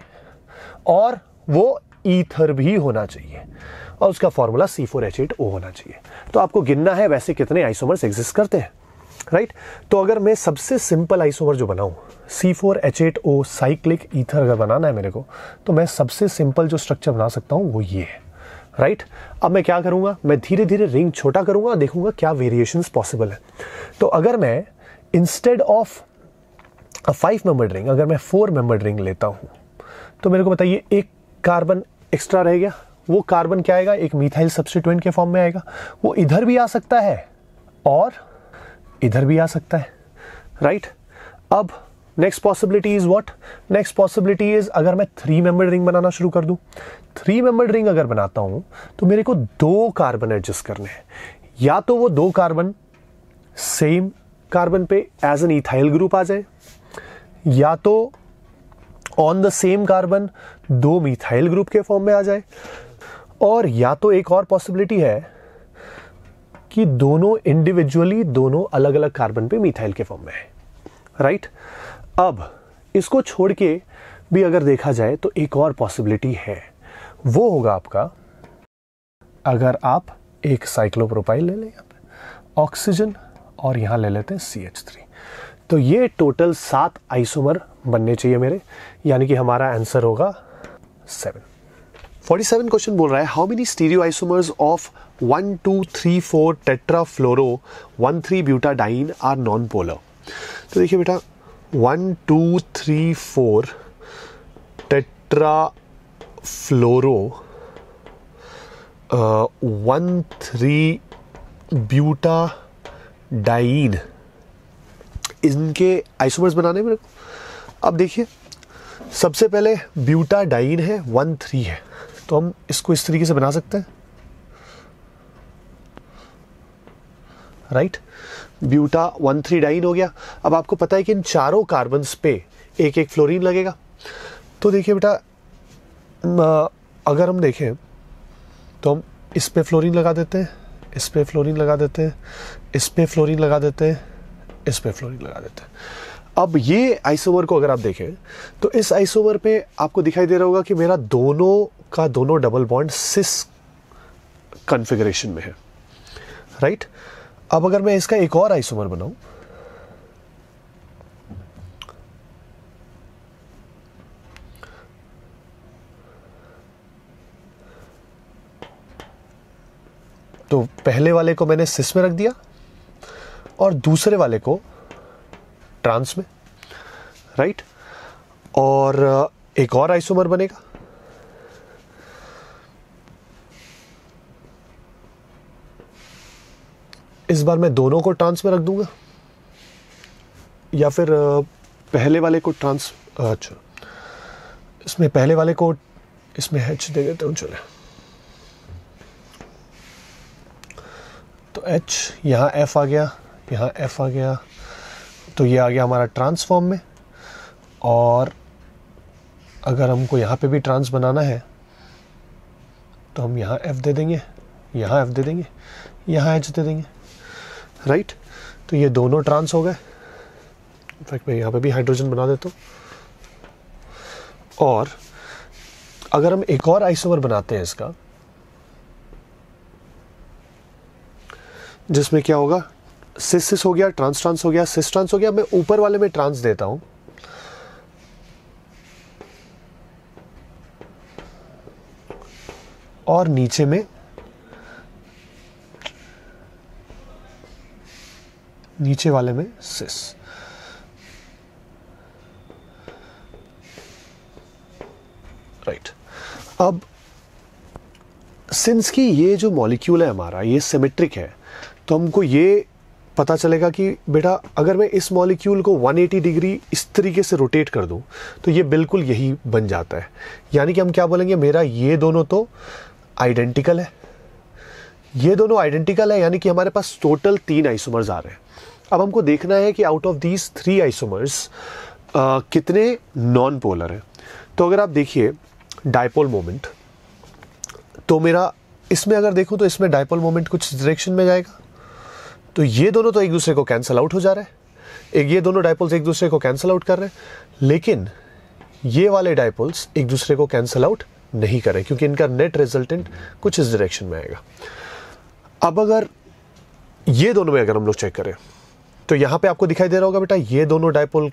S1: और वो ईथर भी होना चाहिए और उसका formula C four H eight O होना चाहिए तो आपको गिनना है वैसे कितने आइसोमर्स एग्जिस्ट करते हैं राइट तो अगर मैं सबसे सिंपल आइसोमर जो बनाऊँ C four H eight O cyclic ether अगर बनाना है मेरे को तो मैं सबसे सिंपल जो स्ट्रक्चर बना सकता हूँ वो ये है राइट right? अब मैं क्या करूँगा मैं धीरे धीरे रिंग छोटा करूँगा देखूंगा क्या वेरिएशन पॉसिबल है तो अगर मैं instead of five member ring अगर मैं फोर मेंबर रिंग लेता हूँ तो मेरे को बताइए एक कार्बन एक्स्ट्रा रह गया वो कार्बन क्या आएगा एक मिथाइल सब्सटीट्यूएंट के फॉर्म में आएगा वो इधर भी आ सकता है और इधर भी आ सकता है राइट right? अब next possibility is what next possibility is अगर मैं थ्री मेंबर रिंग बनाना शुरू कर दूं थ्री मेंबर रिंग अगर बनाता हूं तो मेरे को दो कार्बन एडजस्ट करने हैं या तो वो दो कार्बन सेम कार्बन पे एज एन इथाइल ग्रुप आ जाए या तो ऑन द सेम कार्बन दो मिथाइल ग्रुप के फॉर्म में आ जाए और या तो एक और पॉसिबिलिटी है कि दोनों इंडिविजुअली दोनों अलग अलग कार्बन पे मिथाइल के फॉर्म में है राइट अब इसको छोड़ के भी अगर देखा जाए तो एक और पॉसिबिलिटी है वो होगा आपका अगर आप एक साइक्लोप्रोपाइल ले लें ऑक्सीजन और यहां ले लेते हैं सी एच थ्री तो ये टोटल सात आइसोमर बनने चाहिए मेरे यानी कि हमारा आंसर होगा सेवन 47 क्वेश्चन बोल रहा है how many stereoisomers of one two three four tetrafluoro one three butadiene are non polar तो देखिए बेटा one two three four tetrafluoro one three butadiene इनके isomers बनाने में अब देखिए सबसे पहले ब्यूटा डाइन है वन थ्री है तो हम इसको इस तरीके से बना सकते हैं right buta one three diene हो गया अब आपको पता है कि इन चारों कार्बन पे एक एक फ्लोरीन लगेगा तो देखिए बेटा अगर हम देखें तो हम इस पे फ्लोरीन लगा देते हैं इस पे फ्लोरीन लगा देते हैं इस पे फ्लोरीन लगा देते हैं इस पे फ्लोरीन लगा देते हैं अब ये आइसोवर को अगर आप देखें तो इस आइसोवर पे आपको दिखाई दे रहा होगा कि मेरा दोनों का दोनों डबल बॉन्ड सिस कॉन्फ़िगरेशन में है राइट right? अब अगर मैं इसका एक और आइसोमर बनाऊं तो पहले वाले को मैंने सिस में रख दिया और दूसरे वाले को ट्रांस में राइट और एक और आइसोमर बनेगा इस बार मैं दोनों को ट्रांस में रख दूंगा या फिर पहले वाले को ट्रांस अच्छा इसमें पहले वाले को इसमें एच दे देते हूँ चले तो एच यहाँ एफ आ गया यहाँ एफ आ गया तो ये आ गया हमारा ट्रांसफॉर्म में और अगर हमको यहाँ पे भी ट्रांस बनाना है तो हम यहाँ एफ दे देंगे यहाँ एफ दे देंगे यहाँ एच दे देंगे राइट तो ये दोनों ट्रांस हो गए इनफैक्ट मैं यहाँ पे भी हाइड्रोजन बना देता हूँ और अगर हम एक और आइसोमर बनाते हैं इसका जिसमें क्या होगा सिस सिस हो गया ट्रांस ट्रांस हो गया सिस ट्रांस हो गया मैं ऊपर वाले में ट्रांस देता हूं और नीचे में नीचे वाले में सिस राइट right. अब सिंस की ये जो मॉलिक्यूल है हमारा ये सिमेट्रिक है तो हमको ये पता चलेगा कि बेटा अगर मैं इस मॉलिक्यूल को 180 डिग्री इस तरीके से रोटेट कर दूं तो ये बिल्कुल यही बन जाता है यानी कि हम क्या बोलेंगे मेरा ये दोनों तो आइडेंटिकल है ये दोनों आइडेंटिकल है यानी कि हमारे पास टोटल तीन आइसोमर्स आ रहे हैं अब हमको देखना है कि out of these three isomers कितने नॉन पोलर हैं तो अगर आप देखिए डायपोल मोमेंट तो मेरा इसमें अगर देखो तो इसमें डायपोल मोमेंट कुछ डायरेक्शन में जाएगा तो ये दोनों तो एक दूसरे को कैंसिल आउट हो जा रहे हैं एक ये दोनों डायपोल्स एक दूसरे को कैंसिल आउट कर रहे हैं लेकिन ये वाले डायपोल्स एक दूसरे को कैंसिल आउट नहीं कर रहे क्योंकि इनका नेट रिजल्टेंट कुछ इस डायरेक्शन में आएगा अब अगर ये दोनों में अगर हम लोग चेक करें तो यहाँ पे आपको दिखाई दे रहा होगा बेटा ये दोनों डायपोल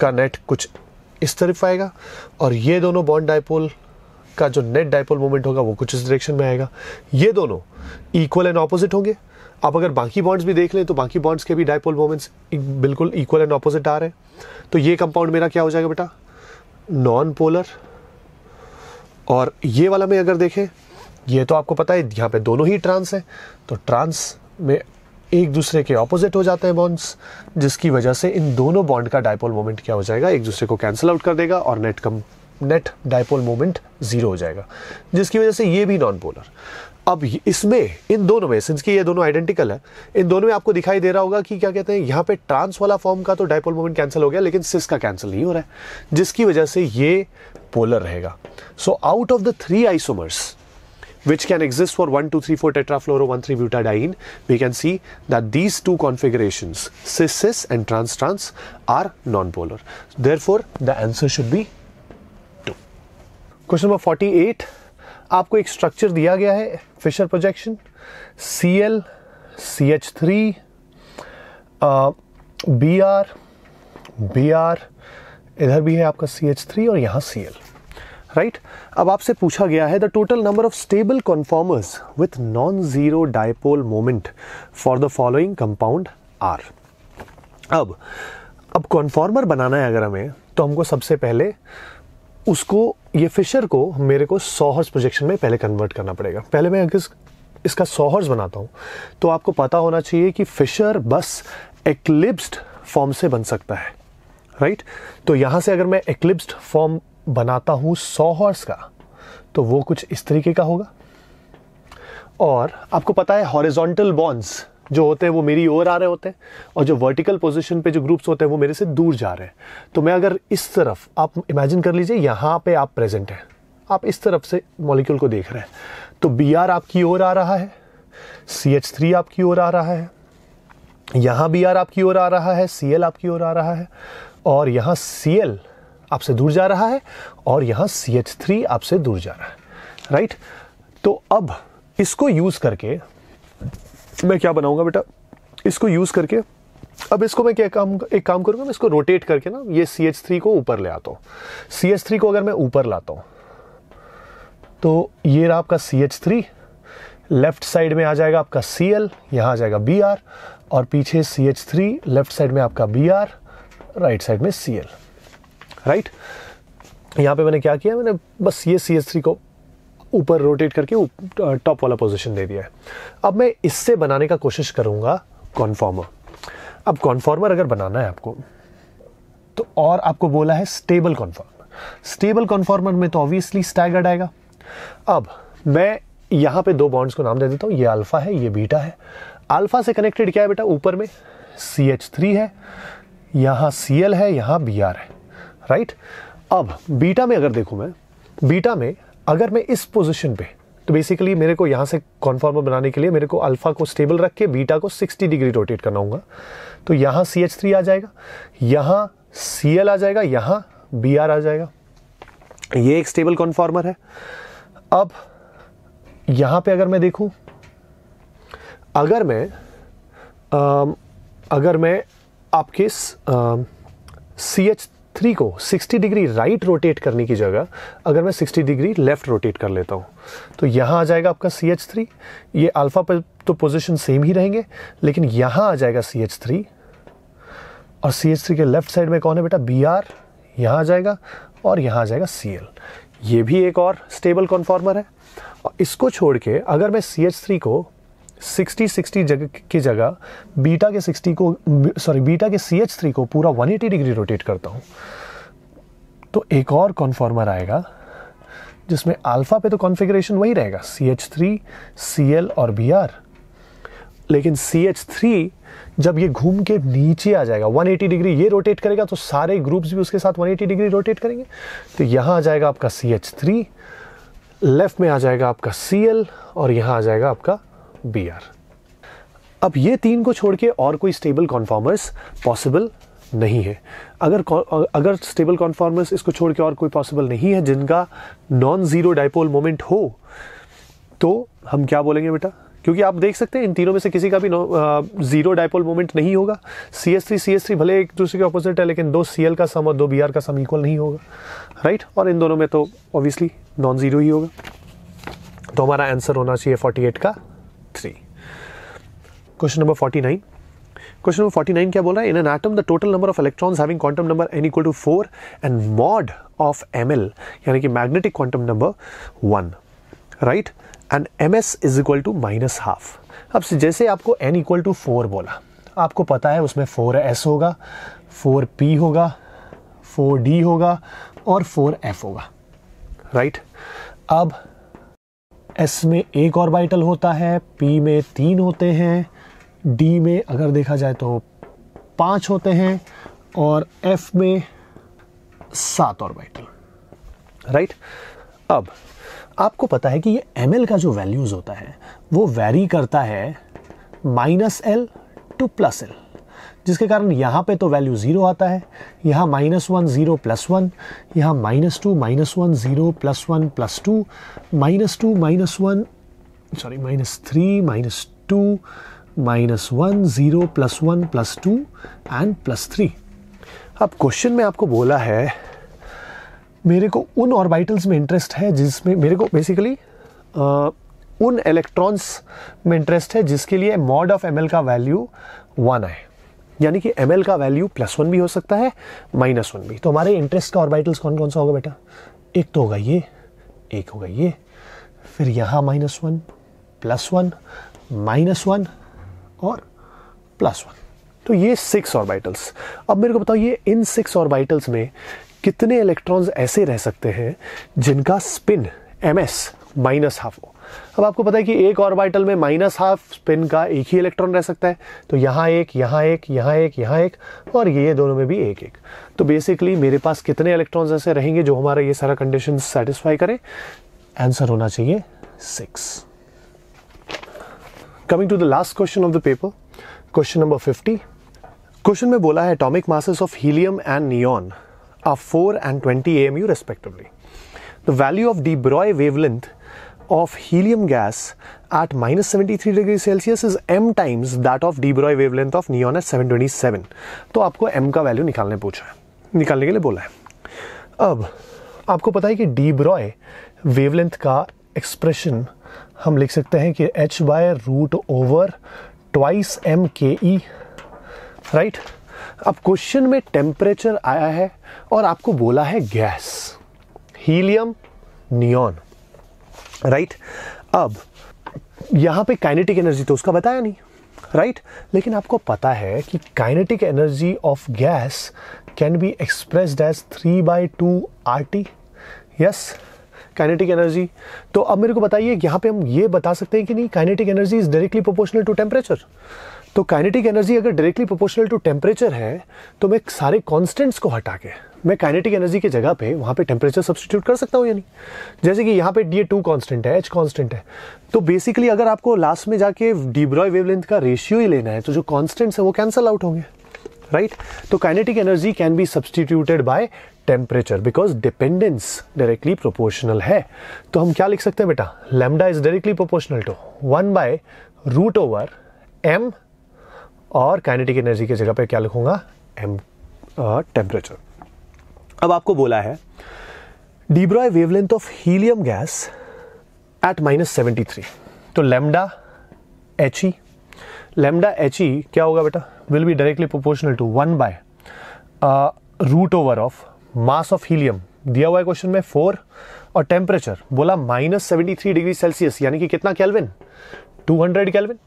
S1: का नेट कुछ इस तरफ आएगा और ये दोनों बॉन्ड डायपोल का जो नेट डायपोल मोमेंट होगा वो कुछ इस डायरेक्शन में आएगा ये दोनों इक्वल एंड ऑपोजिट होंगे आप अगर बाकी बॉन्ड्स भी देख लें तो बाकी बॉन्ड्स के भी डायपोल मोमेंट्स बिल्कुल इक्वल एंड ऑपोजिट आ रहे हैं तो ये कंपाउंड मेरा क्या हो जाएगा बेटा नॉन पोलर और ये वाला में अगर देखें ये तो आपको पता है यहाँ पे दोनों ही ट्रांस हैं तो ट्रांस में एक दूसरे के ऑपोजिट हो जाते हैं बॉन्ड्स जिसकी वजह से इन दोनों बॉन्ड का डायपोल मोमेंट क्या हो जाएगा एक दूसरे को कैंसिल आउट कर देगा और नेट कम नेट डायपोल मोमेंट ज़ीरो हो जाएगा जिसकी वजह से ये भी नॉन पोलर अब इसमें इन दोनों में सिंस कि ये दोनों आइडेंटिकल है इन दोनों में आपको दिखाई दे रहा होगा कि क्या कहते हैं यहाँ पे ट्रांस वाला फॉर्म का तो डायपोल मोमेंट कैंसिल हो गया लेकिन सिस का कैंसिल नहीं हो रहा है जिसकी वजह से ये पोलर रहेगा so out of the three isomers which can exist for 1, 2, 3, 4 tetrafluoro 3 butadiene we can see that these two configurations, cis-cis and trans-trans, are nonpolar. Therefore, the answer should be 2. Question number 48. आपको एक structure दिया गया है Fischer projection C L C H three B R B R इधर भी है आपका C H three और यहाँ सी एल राइट अब आपसे पूछा गया है the total number of stable conformers with non zero dipole moment for the following compound are अब अब कॉन्फॉर्मर बनाना है अगर हमें तो हमको सबसे पहले उसको ये फिशर को मेरे को सोहर्स प्रोजेक्शन में पहले कन्वर्ट करना पड़ेगा पहले मैं अगर इसका सोहर्स बनाता हूँ तो आपको पता होना चाहिए कि फिशर बस एक्लिप्स्ड फॉर्म से बन सकता है राइट right? तो यहां से अगर मैं एक्लिप्स्ड फॉर्म बनाता हूँ सौ हॉर्स का तो वो कुछ इस तरीके का होगा और आपको पता है हॉरिजॉन्टल बॉन्ड्स जो होते हैं वो मेरी ओर आ रहे होते हैं और जो वर्टिकल पोजीशन पे जो ग्रुप्स होते हैं वो मेरे से दूर जा रहे हैं तो मैं अगर इस तरफ आप इमेजिन कर लीजिए यहाँ पे आप प्रेजेंट हैं आप इस तरफ से मॉलिक्यूल को देख रहे हैं तो बी आर आपकी ओर आ रहा है सी एच थ्री आपकी ओर आ रहा है यहाँ बी आर आपकी ओर आ रहा है सी एल आपकी ओर आ रहा है और यहाँ सी एल आपसे दूर जा रहा है और यहाँ सी एच थ्री आपसे दूर जा रहा है राइट तो अब इसको यूज़ करके मैं क्या बनाऊंगा बेटा इसको यूज़ करके अब इसको मैं क्या काम एक काम करूंगा मैं इसको रोटेट करके ना ये सी एच थ्री को ऊपर ले आता हूँ सी एच थ्री को अगर मैं ऊपर लाता हूँ तो ये रहा आपका C H three left side में आ जाएगा आपका सी एल यहाँ आ जाएगा बी आर और पीछे C H three left side में आपका बी आर राइट साइड में सी एल राइट यहाँ पे मैंने क्या किया मैंने बस ये सी एस थ्री को ऊपर रोटेट करके टॉप वाला पोजीशन दे दिया है अब मैं इससे बनाने का कोशिश करूँगा कॉन्फॉर्मर अब कॉन्फॉर्मर अगर बनाना है आपको तो और आपको बोला है स्टेबल कॉन्फॉर्मर स्टेबल कॉन्फॉर्मर में तो ऑब्वियसली स्टैगर्ड आएगा अब मैं यहाँ पे दो बॉन्ड्स को नाम दे देता हूँ ये अल्फा है ये बीटा है अल्फा से कनेक्टेड क्या है बेटा ऊपर में सी एच थ्री है यहाँ सी एल है यहाँ बी आर है राइट अब बीटा में अगर देखूं मैं बीटा में अगर मैं इस पोजिशन पे तो बेसिकली मेरे को यहाँ से कॉन्फॉर्मर बनाने के लिए मेरे को अल्फा को स्टेबल रख के बीटा को 60 डिग्री रोटेट करना होगा तो यहाँ सी एच थ्री आ जाएगा यहाँ सी एल आ जाएगा यहाँ बी आर आ जाएगा ये एक स्टेबल कॉन्फॉर्मर है अब यहाँ पे अगर मैं देखूँ अगर मैं आ, अगर मैं आपके सी एच थ्री को 60 डिग्री राइट रोटेट करने की जगह अगर मैं 60 डिग्री लेफ्ट रोटेट कर लेता हूँ तो यहाँ आ जाएगा आपका सी एच थ्री ये अल्फ़ा पर तो पोजिशन सेम ही रहेंगे लेकिन यहाँ आ जाएगा सी एच थ्री और सी एच थ्री के लेफ्ट साइड में कौन है बेटा बी आर यहाँ आ जाएगा और यहाँ आ जाएगा सी एल ये भी एक और स्टेबल कॉन्फॉर्मर है और इसको छोड़ के अगर मैं सी एच थ्री को सिक्सटी सिक्सटी जगह की जगह बीटा के सिक्सटी को सॉरी बीटा के सी एच थ्री को पूरा वन एटी डिग्री रोटेट करता हूँ तो एक और कॉन्फॉर्मर आएगा जिसमें अल्फा पे तो कॉन्फ़िगरेशन वही रहेगा C H three C L और बी आर लेकिन सी एच थ्री जब ये घूम के नीचे आ जाएगा 180 डिग्री ये रोटेट करेगा तो सारे ग्रुप्स भी उसके साथ 180 डिग्री रोटेट करेंगे तो यहाँ आ जाएगा आपका सी एच थ्री लेफ्ट में आ जाएगा आपका सी एल और यहाँ आ जाएगा आपका बी आर अब ये तीन को छोड़ के और कोई स्टेबल कॉन्फॉर्मर्स पॉसिबल नहीं है अगर अगर स्टेबल कॉन्फॉर्मर्स इसको छोड़ के और कोई पॉसिबल नहीं है जिनका नॉन ज़ीरो डायपोल मोमेंट हो तो हम क्या बोलेंगे बेटा क्योंकि आप देख सकते हैं इन तीनों में से किसी का भी जीरो डायपोल मोमेंट नहीं होगा C S three C S three भले एक दूसरे के ऑपोजिट है लेकिन दो सी एल का सम और दो बी आर का सम इक्वल नहीं होगा राइट और इन दोनों में तो ऑब्वियसली नॉन ज़ीरो ही होगा तो हमारा आंसर होना चाहिए फोर्टी एट का three question number forty nine question number forty nine क्या बोल रहा है in an atom the total number of electrons having quantum number N equal to four and mod of M L यानी कि magnetic quantum number one right and M S is equal to minus half अब जैसे आपको N equal to four बोला आपको पता है उसमें फोर एस होगा फोर पी होगा फोर डी होगा और फोर एफ होगा राइट right? अब एस में एक ऑर्बिटल होता है पी में तीन होते हैं डी में अगर देखा जाए तो पाँच होते हैं और एफ में सात ऑर्बिटल राइट अब आपको पता है कि ये एम का जो वैल्यूज़ होता है वो वेरी करता है minus L to plus L जिसके कारण यहाँ पे तो वैल्यू ज़ीरो आता है यहाँ minus one zero plus one यहाँ minus two minus one zero plus one plus two minus two minus one sorry minus three minus two minus one zero plus one plus two and plus three अब question में आपको बोला है मेरे को उन orbitals में इंटरेस्ट है जिसमें मेरे को बेसिकली उन इलेक्ट्रॉन्स में इंटरेस्ट है जिसके लिए मॉड ऑफ एम का वैल्यू वन है यानी कि एम का वैल्यू प्लस वन भी हो सकता है माइनस वन भी तो हमारे इंटरेस्ट का ऑर्बिटल्स कौन कौन सा होगा बेटा एक तो होगा ये एक होगा ये फिर यहाँ minus one plus one minus one और प्लस वन तो ये सिक्स ऑर्बिटल्स अब मेरे को बताओ ये इन सिक्स ऑर्बिटल्स में कितने इलेक्ट्रॉन्स ऐसे रह सकते हैं जिनका spin M S minus half हो अब आपको पता है कि एक ऑर्बिटल में माइनस हाफ स्पिन का एक ही इलेक्ट्रॉन रह सकता है तो यहाँ एक यहाँ एक यहाँ एक यहाँ एक और ये दोनों में भी एक एक तो बेसिकली मेरे पास कितने इलेक्ट्रॉन्स ऐसे रहेंगे जो हमारा ये सारा कंडीशन सेटिस्फाई करें आंसर होना चाहिए six coming to the last question of the paper question number fifty क्वेश्चन में बोला है atomic masses of helium and neon and twenty A M U respectively the value of de Broglie wavelength of helium gas at minus 73 degree Celsius is m times that of de Broglie wavelength of neon at 727 तो आपको m का value निकालने पूछा है निकालने के लिए बोला है अब आपको पता है कि de Broglie वेवलेंथ का एक्सप्रेशन हम लिख सकते हैं कि h by root over twice M K E right अब क्वेश्चन में टेम्परेचर आया है और आपको बोला है गैस हीलियम नियॉन राइट अब यहाँ पे काइनेटिक एनर्जी तो उसका बताया नहीं राइट लेकिन आपको पता है कि kinetic energy of gas can be express as three by two R T yes kinetic energy तो अब मेरे को बताइए यहाँ पे हम ये बता सकते हैं कि नहीं kinetic energy is directly proportional to temperature तो काइनेटिक एनर्जी अगर डायरेक्टली प्रोपोर्शनल टू टेम्परेचर है तो मैं सारे कॉन्स्टेंट्स को हटा के मैं काइनेटिक एनर्जी की जगह पे वहाँ पे टेम्परेचर सब्सटीट्यूट कर सकता हूँ यानी जैसे कि यहाँ पे डी ए टू कॉन्स्टेंट है एच कॉन्स्टेंट है तो बेसिकली अगर आपको लास्ट में जाके डिब्रॉय वेवलेंथ का रेशियो ही लेना है तो जो कॉन्स्टेंट्स है वो कैंसल आउट होंगे राइट right? तो kinetic energy can be substituted by temperature because dependence directly proportional है तो हम क्या लिख सकते हैं बेटा lambda is directly proportional to one by root over M और काइनेटिक एनर्जी की जगह पे क्या लिखूंगा एम टेम्परेचर अब आपको बोला है de Broglie wavelength of helium gas at minus seventy three तो lambda H E lambda H E क्या होगा बेटा will be directly proportional to one by root over of mass of helium दिया हुआ है क्वेश्चन में फोर और टेम्परेचर बोला minus seventy three degree Celsius यानी कि कितना kelvin two hundred kelvin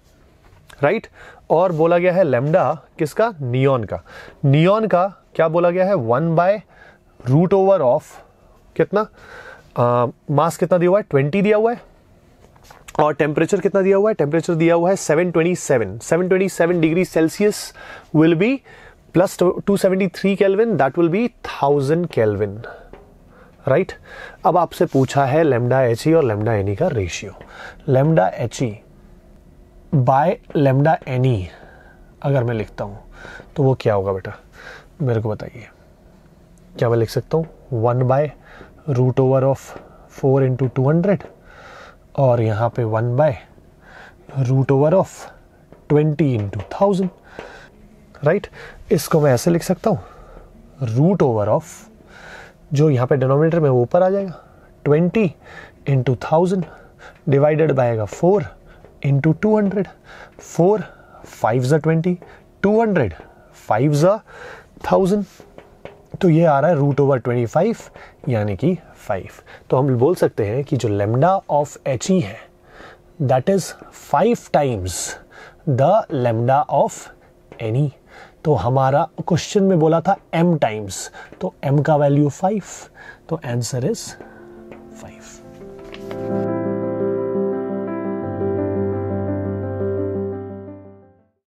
S1: right और बोला गया है लेमडा किसका नियॉन का नियॉन का क्या बोला गया है one by root over of कितना मास uh, कितना दिया हुआ है ट्वेंटी दिया हुआ है और टेम्परेचर कितना दिया हुआ है टेम्परेचर दिया हुआ है 727 727 degree Celsius will be plus 273 kelvin that will be 1000 kelvin right अब आपसे पूछा है लेमडा एच e और लेमडा एनी e का ratio lambda H by lambda Ne अगर मैं लिखता हूँ तो वो क्या होगा बेटा मेरे को बताइए क्या मैं लिख सकता हूँ one by root over of four into two hundred और यहाँ पे one by root over of twenty into thousand right इसको मैं ऐसे लिख सकता हूँ रूट ओवर ऑफ जो यहाँ पे डिनोमिनेटर में ऊपर आ जाएगा ट्वेंटी इंटू थाउजेंड डिवाइडेड बायगा four into two hundred four five ज ट्वेंटी टू हंड्रेड फाइव ज थाउजेंड तो ये आ रहा है रूट ओवर ट्वेंटी फाइव यानी कि फाइव तो हम बोल सकते हैं कि जो लेमडा ऑफ एच ई है that is five times the lambda of Ne तो हमारा क्वेश्चन में बोला था एम टाइम्स तो एम का वैल्यू फाइव तो आंसर इज फाइव